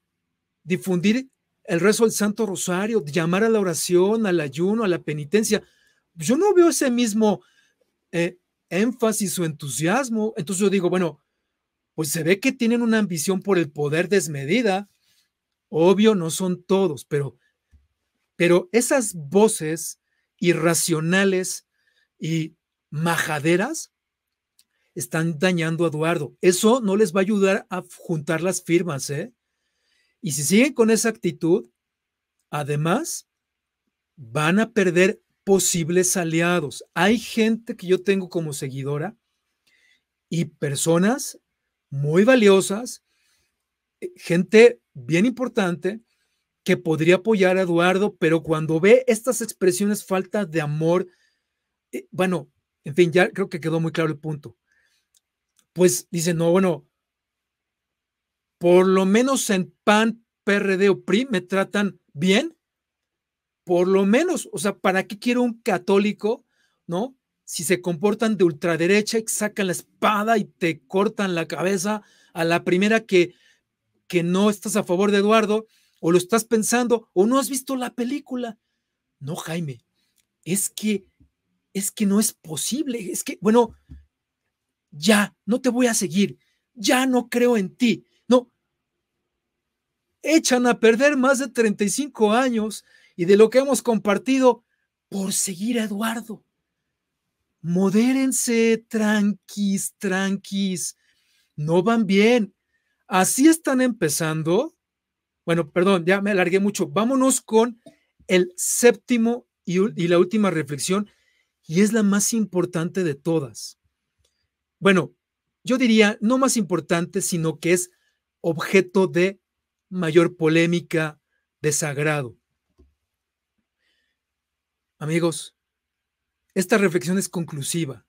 difundir el rezo del Santo Rosario, llamar a la oración, al ayuno, a la penitencia. Yo no veo ese mismo eh, énfasis o entusiasmo. Entonces yo digo, bueno, pues se ve que tienen una ambición por el poder desmedida. Obvio, no son todos, pero, pero esas voces irracionales y majaderas están dañando a Eduardo. Eso no les va a ayudar a juntar las firmas, ¿eh? Y si siguen con esa actitud, además, van a perder posibles aliados. Hay gente que yo tengo como seguidora y personas muy valiosas gente bien importante que podría apoyar a Eduardo, pero cuando ve estas expresiones falta de amor, eh, bueno, en fin, ya creo que quedó muy claro el punto. Pues dice, no, bueno, por lo menos en PAN, PRD o PRI me tratan bien, por lo menos, o sea, ¿para qué quiero un católico, no? Si se comportan de ultraderecha y sacan la espada y te cortan la cabeza a la primera que que no estás a favor de Eduardo o lo estás pensando o no has visto la película. No, Jaime, es que es que no es posible, es que bueno, ya no te voy a seguir, ya no creo en ti. No. Echan a perder más de 35 años y de lo que hemos compartido por seguir a Eduardo. Modérense, tranquis, tranquis. No van bien, Así están empezando. Bueno, perdón, ya me alargué mucho. Vámonos con el séptimo y, la última reflexión, y es la más importante de todas. Bueno, yo diría, no más importante, sino que es objeto de mayor polémica, de sagrado Amigos, esta reflexión es conclusiva.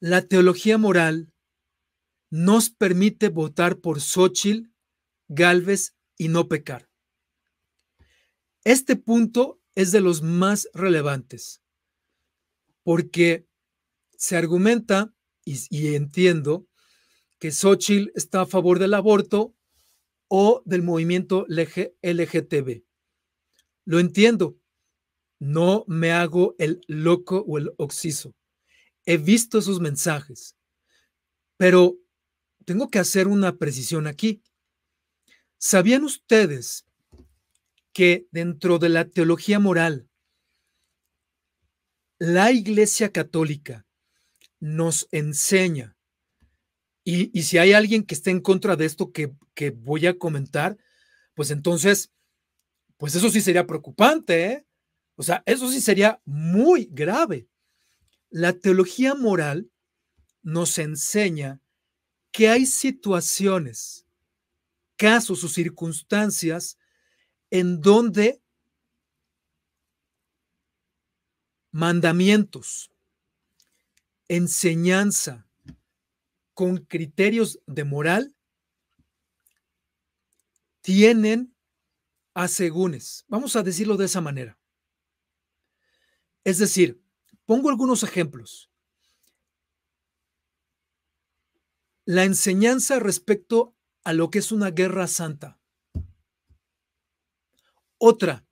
La teología moral nos permite votar por Xochitl, Galvez y no pecar. Este punto es de los más relevantes, porque se argumenta, y, entiendo, que Xochitl está a favor del aborto o del movimiento LGTB. Lo entiendo. No me hago el loco o el oxiso. He visto sus mensajes, pero tengo que hacer una precisión aquí. ¿Sabían ustedes que dentro de la teología moral, la Iglesia Católica nos enseña, y, si hay alguien que esté en contra de esto que, que, voy a comentar, pues entonces, pues eso sí sería preocupante, ¿eh? O sea, eso sí sería muy grave. La teología moral nos enseña que hay situaciones, casos o circunstancias en donde mandamientos, enseñanza con criterios de moral tienen asegúnes. Vamos a decirlo de esa manera. Es decir, pongo algunos ejemplos. la enseñanza respecto a lo que es una guerra santa. Otra,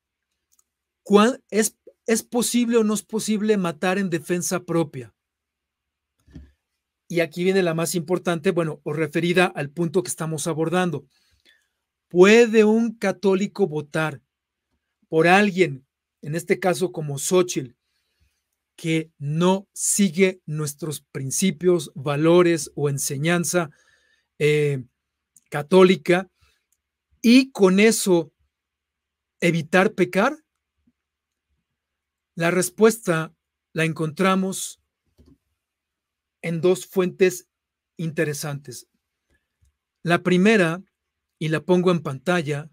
es, ¿es posible o no es posible matar en defensa propia? Y aquí viene la más importante, bueno, o referida al punto que estamos abordando. ¿Puede un católico votar por alguien, en este caso como Xochitl, que no sigue nuestros principios, valores o enseñanza eh, católica y con eso evitar pecar? La respuesta la encontramos en dos fuentes interesantes. La primera, y la pongo en pantalla,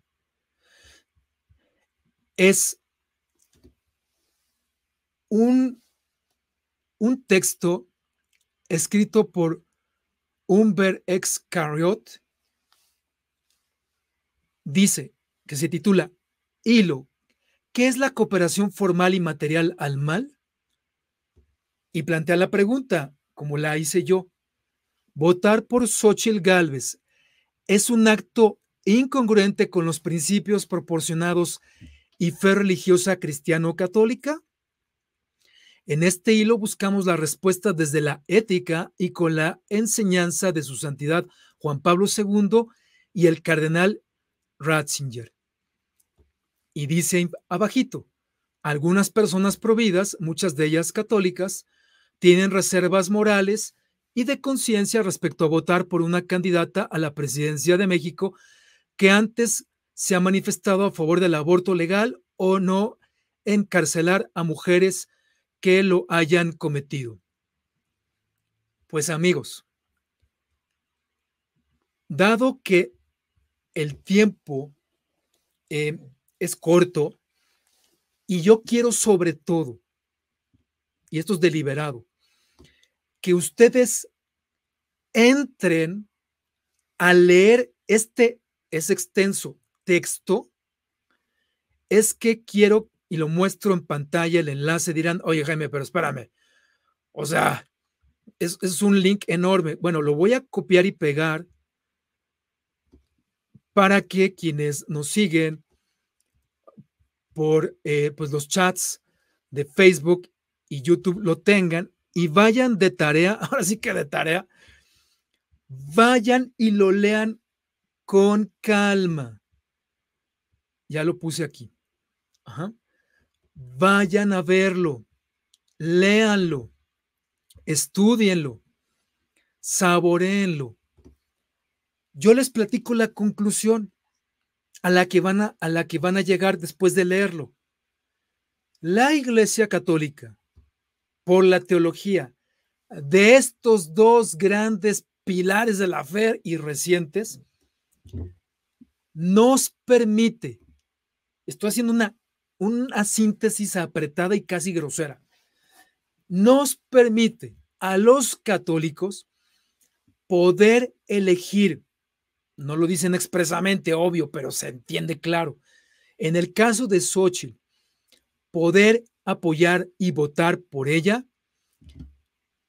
es un un texto escrito por Humbert X. dice, que se titula Hilo, ¿qué es la cooperación formal y material al mal? Y plantea la pregunta, como la hice yo, votar por Xochitl Gálvez es un acto incongruente con los principios proporcionados y fe religiosa cristiano-católica? En este hilo buscamos la respuesta desde la ética y con la enseñanza de su santidad Juan Pablo II y el cardenal Ratzinger. Y dice abajito, algunas personas providas, muchas de ellas católicas, tienen reservas morales y de conciencia respecto a votar por una candidata a la presidencia de México que antes se ha manifestado a favor del aborto legal o no encarcelar a mujeres que lo hayan cometido. Pues amigos, dado que el tiempo eh, es corto y yo quiero sobre todo, y esto es deliberado, que ustedes entren a leer este es extenso texto, es que quiero y lo muestro en pantalla, el enlace, dirán, oye Jaime, pero espérame. O sea, es, un link enorme. Bueno, lo voy a copiar y pegar para que quienes nos siguen por eh, pues los chats de Facebook y YouTube lo tengan y vayan de tarea, ahora sí que de tarea, vayan y lo lean con calma. Ya lo puse aquí. Ajá. Vayan a verlo, léanlo, estudienlo, saboreenlo. Yo les platico la conclusión a la que van a, a, la que van a llegar después de leerlo. La Iglesia Católica, por la teología de estos dos grandes pilares de la fe y recientes, nos permite, estoy haciendo una una síntesis apretada y casi grosera, nos permite a los católicos poder elegir, no lo dicen expresamente, obvio, pero se entiende claro, en el caso de Xochitl, poder apoyar y votar por ella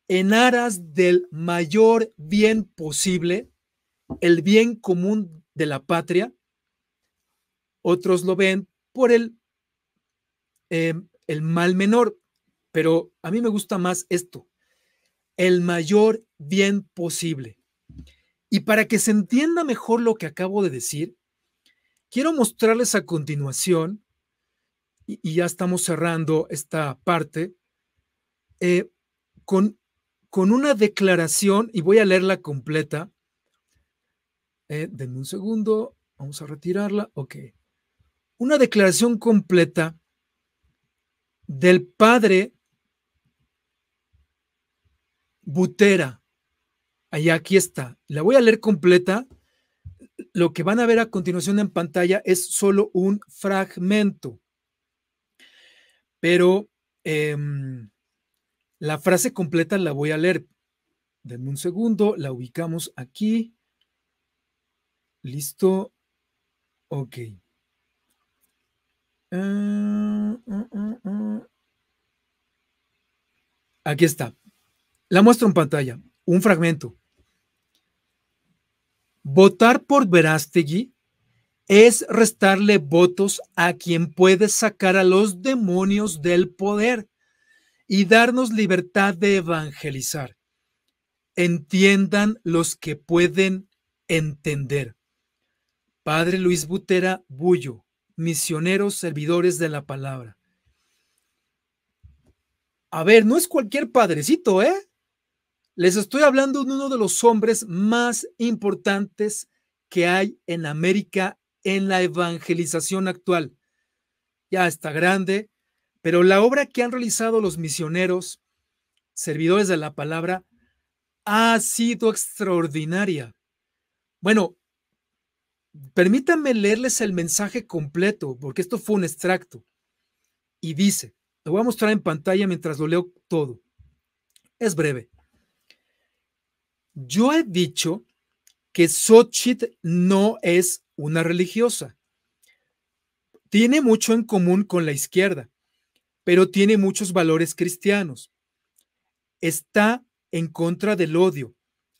en aras del mayor bien posible, el bien común de la patria. Otros lo ven por el Em, el mal menor, pero a mí me gusta más esto, el mayor bien posible. Y para que se entienda mejor lo que acabo de decir, quiero mostrarles a continuación, y, ya estamos cerrando esta parte, eh, con, con una declaración, y voy a leerla completa. Eh, denme un segundo, vamos a retirarla. Ok. Una declaración completa del padre Butera. Allá, aquí está. La voy a leer completa. Lo que van a ver a continuación en pantalla es solo un fragmento. Pero em, la frase completa la voy a leer. Denme un segundo, la ubicamos aquí. Listo. Ok. Ah, mm, mm, mm, Aquí está. La muestro en pantalla. Un fragmento. Votar por Verástegui es restarle votos a quien puede sacar a los demonios del poder y darnos libertad de evangelizar. Entiendan los que pueden entender. Padre Luis Butera Bullo, misioneros, servidores de la palabra. A ver, no es cualquier padrecito, ¿eh? Les estoy hablando de uno de los hombres más importantes que hay en América en la evangelización actual. Ya está grande, pero la obra que han realizado los misioneros, servidores de la palabra, ha sido extraordinaria. Bueno, Permítanme leerles el mensaje completo, porque esto fue un extracto. Y dice, lo voy a mostrar en pantalla mientras lo leo todo. Es breve. Yo he dicho que Xochitl no es una religiosa. Tiene mucho en común con la izquierda, pero tiene muchos valores cristianos. Está en contra del odio,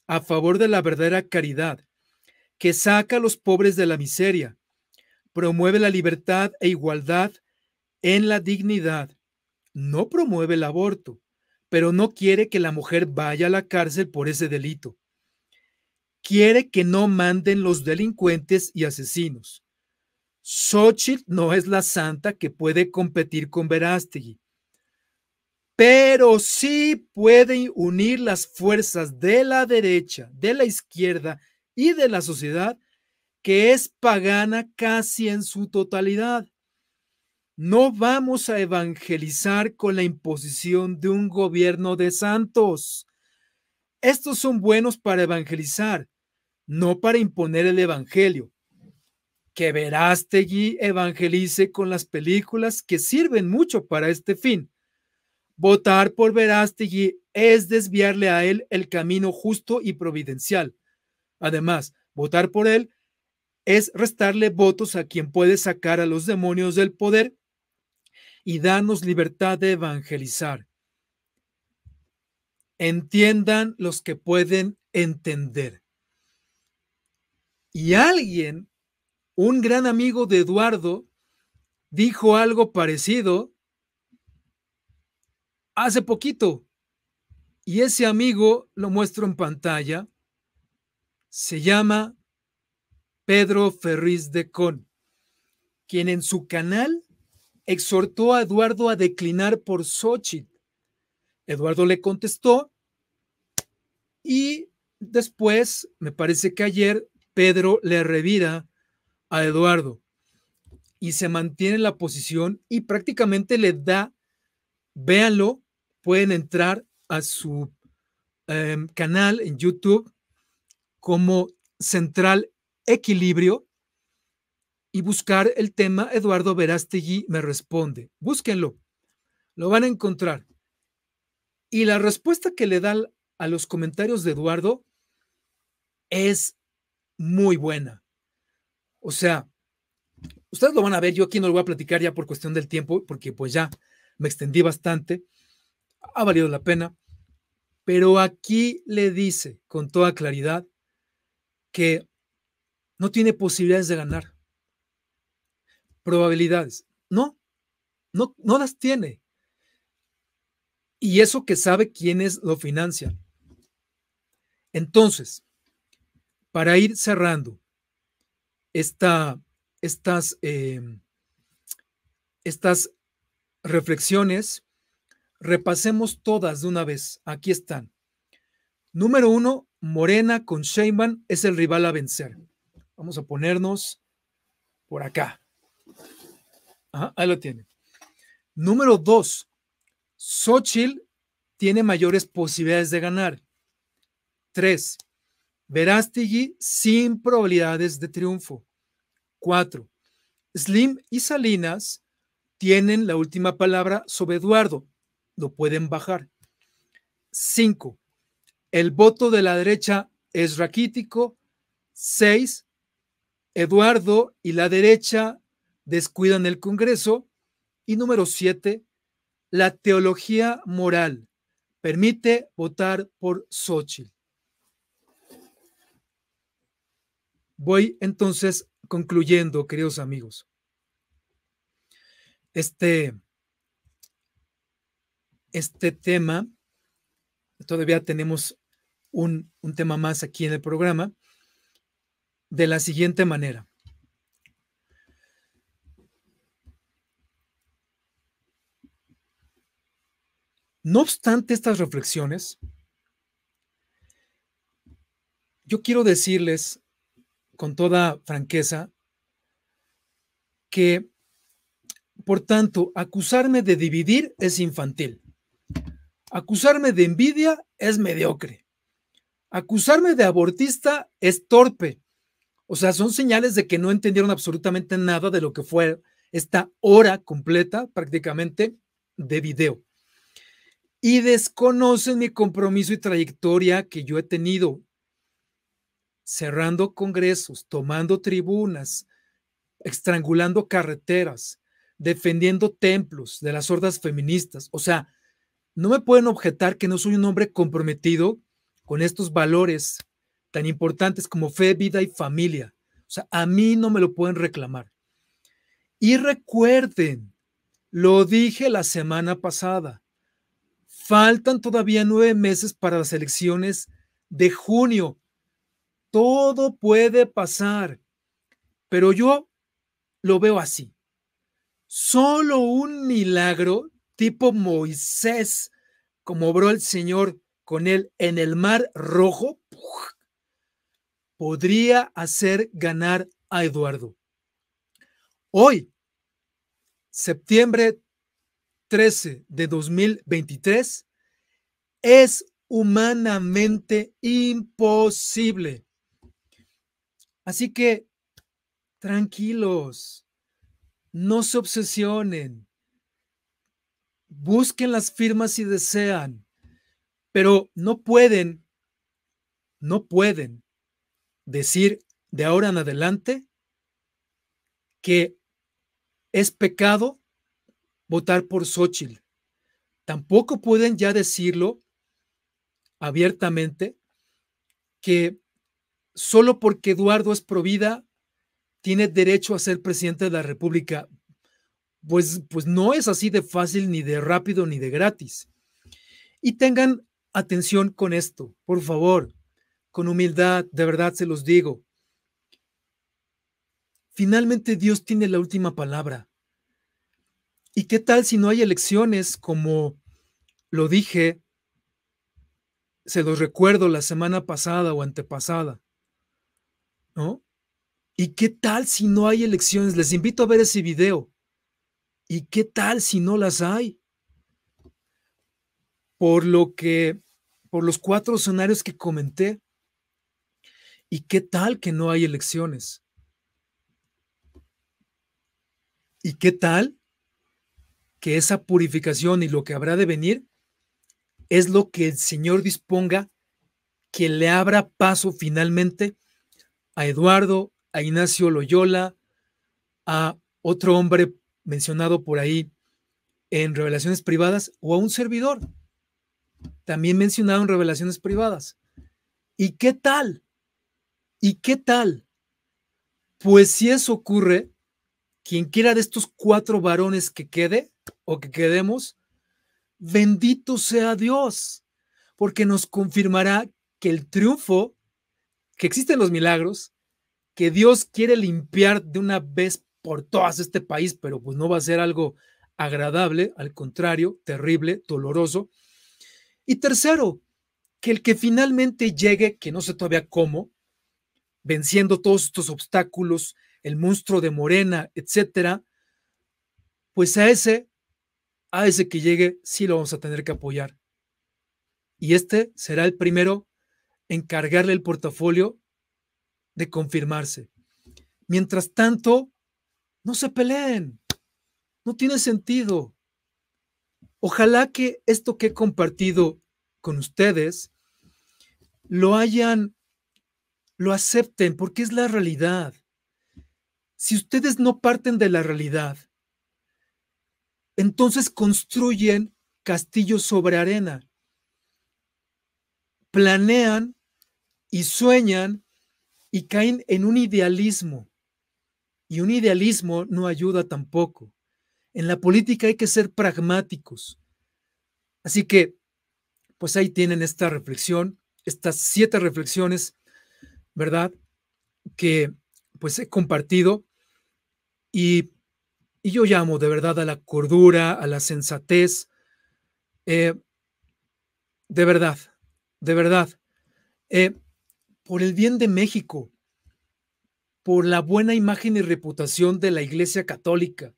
a favor de la verdadera caridad, que saca a los pobres de la miseria, promueve la libertad e igualdad en la dignidad, no promueve el aborto, pero no quiere que la mujer vaya a la cárcel por ese delito. Quiere que no manden los delincuentes y asesinos. Xochitl no es la santa que puede competir con Verástegui, pero sí puede unir las fuerzas de la derecha, de la izquierda y de la sociedad que es pagana casi en su totalidad. No vamos a evangelizar con la imposición de un gobierno de santos. Estos son buenos para evangelizar, no para imponer el evangelio. Que Verástegui evangelice con las películas que sirven mucho para este fin. Votar por Verástegui es desviarle a él el camino justo y providencial. Además, votar por él es restarle votos a quien puede sacar a los demonios del poder y darnos libertad de evangelizar. Entiendan los que pueden entender. Y alguien, un gran amigo de Eduardo, dijo algo parecido hace poquito. Y ese amigo lo muestro en pantalla se llama Pedro Ferriz de Con, quien en su canal exhortó a Eduardo a declinar por Sochi Eduardo le contestó y después, me parece que ayer, Pedro le revira a Eduardo y se mantiene la posición y prácticamente le da, véanlo, pueden entrar a su em, canal en YouTube como central equilibrio y buscar el tema Eduardo Verástegui me responde. Búsquenlo, lo van a encontrar. Y la respuesta que le da a los comentarios de Eduardo es muy buena. O sea, ustedes lo van a ver, yo aquí no lo voy a platicar ya por cuestión del tiempo, porque pues ya me extendí bastante, ha valido la pena, pero aquí le dice con toda claridad que no tiene posibilidades de ganar. Probabilidades. No, no, no las tiene. Y eso que sabe quiénes lo financian. Entonces, para ir cerrando esta, estas, eh, estas reflexiones, repasemos todas de una vez. Aquí están. Número uno, Morena con Sheinbaum es el rival a vencer. Vamos a ponernos por acá. ahí lo tiene. Número dos, Xochitl tiene mayores posibilidades de ganar. Tres, Verástigui sin probabilidades de triunfo. Cuatro, Slim y Salinas tienen la última palabra sobre Eduardo. Lo pueden bajar. Cinco, el voto de la derecha es raquítico. Seis, Eduardo y la derecha descuidan el Congreso. Y número siete, la teología moral permite votar por Xochitl. Voy entonces concluyendo, queridos amigos. Este, este tema todavía tenemos un, tema más aquí en el programa, de la siguiente manera. No obstante estas reflexiones, yo quiero decirles con toda franqueza que, por tanto, acusarme de dividir es infantil. Acusarme de envidia es mediocre. Acusarme de abortista es torpe. O sea, son señales de que no entendieron absolutamente nada de lo que fue esta hora completa prácticamente de video. Y desconocen mi compromiso y trayectoria que yo he tenido cerrando congresos, tomando tribunas, estrangulando carreteras, defendiendo templos de las hordas feministas. O sea, no me pueden objetar que no soy un hombre comprometido con estos valores tan importantes como fe, vida y familia. O sea, a mí no me lo pueden reclamar. Y recuerden, lo dije la semana pasada, faltan todavía nueve meses para las elecciones de junio. Todo puede pasar, pero yo lo veo así. Solo un milagro tipo Moisés, como obró el Señor con él en el mar rojo, podría hacer ganar a Eduardo. Hoy, septiembre 13 de 2023, es humanamente imposible. Así que, tranquilos, no se obsesionen, busquen las firmas si desean, pero no pueden, no pueden decir de ahora en adelante que es pecado votar por Xochitl. Tampoco pueden ya decirlo abiertamente que solo porque Eduardo es provida tiene derecho a ser presidente de la República. Pues, pues, no es así de fácil, ni de rápido, ni de gratis. Y tengan atención con esto, por favor, con humildad, de verdad se los digo. Finalmente Dios tiene la última palabra. ¿Y qué tal si no hay elecciones como lo dije? Se los recuerdo la semana pasada o antepasada. ¿No? ¿Y qué tal si no hay elecciones? Les invito a ver ese video. ¿Y qué tal si no las hay? Por lo que, por los cuatro escenarios que comenté, ¿y qué tal que no hay elecciones? ¿Y qué tal que esa purificación y lo que habrá de venir es lo que el Señor disponga que le abra paso finalmente a Eduardo, a Ignacio Loyola, a otro hombre mencionado por ahí en revelaciones privadas o a un servidor, también mencionado en revelaciones privadas. ¿Y qué tal? ¿Y qué tal? Pues si eso ocurre, quien quiera de estos cuatro varones que quede o que quedemos, bendito sea Dios, porque nos confirmará que el triunfo, que existen los milagros, que Dios quiere limpiar de una vez por todo este país, pero pues no va a ser algo agradable, al contrario, terrible, doloroso. Y tercero, que el que finalmente llegue, que no sé todavía cómo, venciendo todos estos obstáculos, el monstruo de Morena, etcétera, pues a ese, a ese que llegue, sí lo vamos a tener que apoyar. Y este será el primero en cargarle el portafolio de confirmarse. Mientras tanto, no se peleen. No tiene sentido. Ojalá que esto que he compartido con ustedes lo hayan, lo acepten, porque es la realidad. Si ustedes no parten de la realidad, entonces construyen castillos sobre arena, planean y sueñan y caen en un idealismo y un idealismo no ayuda tampoco. En la política hay que ser pragmáticos. Así que, pues ahí tienen esta reflexión, estas siete reflexiones, ¿verdad? Que pues he compartido y, y yo llamo de verdad a la cordura, a la sensatez. Eh, de verdad, de verdad. Eh, por el bien de México, por la buena imagen y reputación de la Iglesia Católica,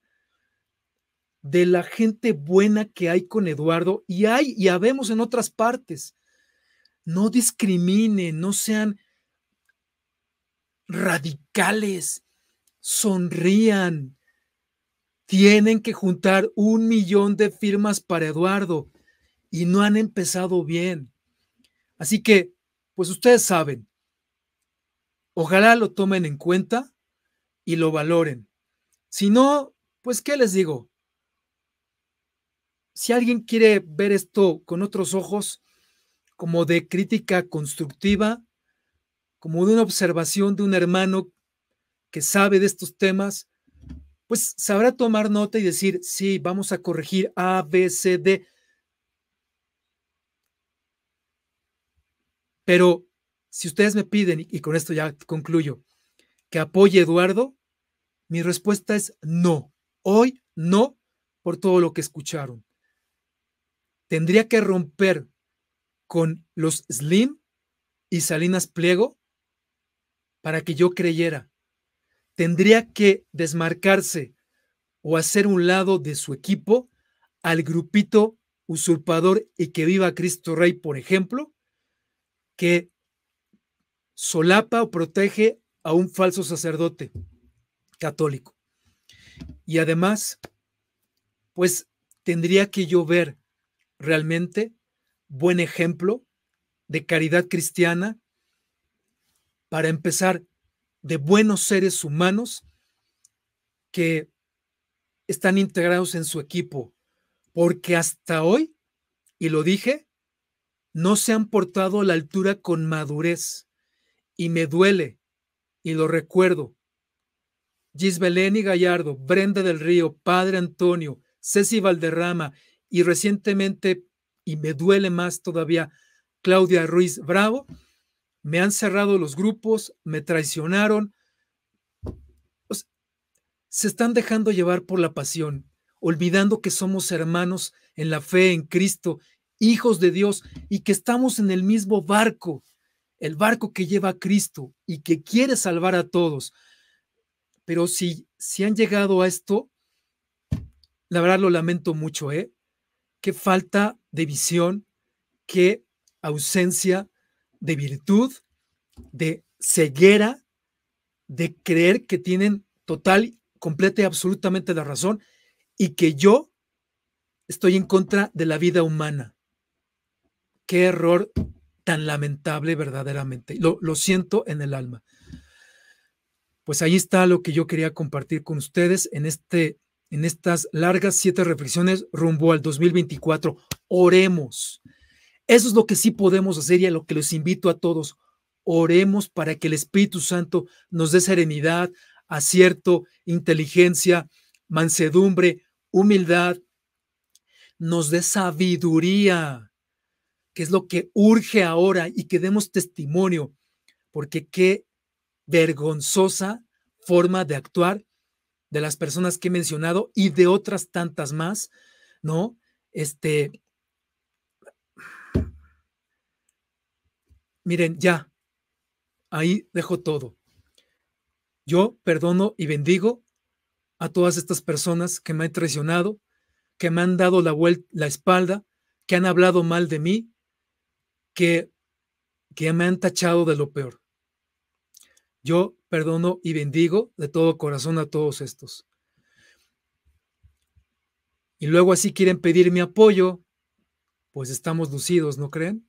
de la gente buena que hay con Eduardo y hay y habemos en otras partes. No discriminen, no sean radicales, sonrían. Tienen que juntar un millón de firmas para Eduardo y no han empezado bien. Así que, pues ustedes saben, Ojalá lo tomen en cuenta y lo valoren. Si no, pues, ¿qué les digo? Si alguien quiere ver esto con otros ojos, como de crítica constructiva, como de una observación de un hermano que sabe de estos temas, pues sabrá tomar nota y decir, sí, vamos a corregir A, B, C, D. Pero si ustedes me piden, y con esto ya concluyo, que apoye Eduardo, mi respuesta es no. Hoy no por todo lo que escucharon. Tendría que romper con los Slim y Salinas Pliego para que yo creyera. Tendría que desmarcarse o hacer un lado de su equipo al grupito usurpador y que viva Cristo Rey, por ejemplo, que solapa o protege a un falso sacerdote católico. Y además, pues tendría que yo ver realmente buen ejemplo de caridad cristiana para empezar de buenos seres humanos que están integrados en su equipo, porque hasta hoy, y lo dije, no se han portado a la altura con madurez y me duele y lo recuerdo. Gisbeleni Gallardo, Brenda del Río, Padre Antonio, Ceci Valderrama y recientemente, y me duele más todavía, Claudia Ruiz Bravo, me han cerrado los grupos, me traicionaron. se están dejando llevar por la pasión, olvidando que somos hermanos en la fe en Cristo, hijos de Dios y que estamos en el mismo barco el barco que lleva a Cristo y que quiere salvar a todos. Pero si, si han llegado a esto, la verdad lo lamento mucho, ¿eh? Qué falta de visión, qué ausencia de virtud, de ceguera, de creer que tienen total, completa y absolutamente la razón y que yo estoy en contra de la vida humana. Qué error tan lamentable verdaderamente. Lo, siento en el alma. Pues ahí está lo que yo quería compartir con ustedes en, este, en estas largas siete reflexiones rumbo al 2024. Oremos. Eso es lo que sí podemos hacer y a lo que los invito a todos. Oremos para que el Espíritu Santo nos dé serenidad, acierto, inteligencia, mansedumbre, humildad, nos dé sabiduría que es lo que urge ahora y que demos testimonio, porque qué vergonzosa forma de actuar de las personas que he mencionado y de otras tantas más, ¿no? Este, miren, ya, ahí dejo todo. Yo perdono y bendigo a todas estas personas que me han traicionado, que me han dado la, la espalda, que han hablado mal de mí, que, me han tachado de lo peor. Yo perdono y bendigo de todo corazón a todos estos. Y luego así quieren pedir mi apoyo, pues estamos lucidos, ¿no creen?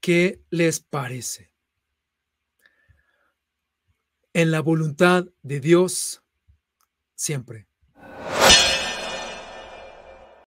¿Qué les parece? En la voluntad de Dios, siempre.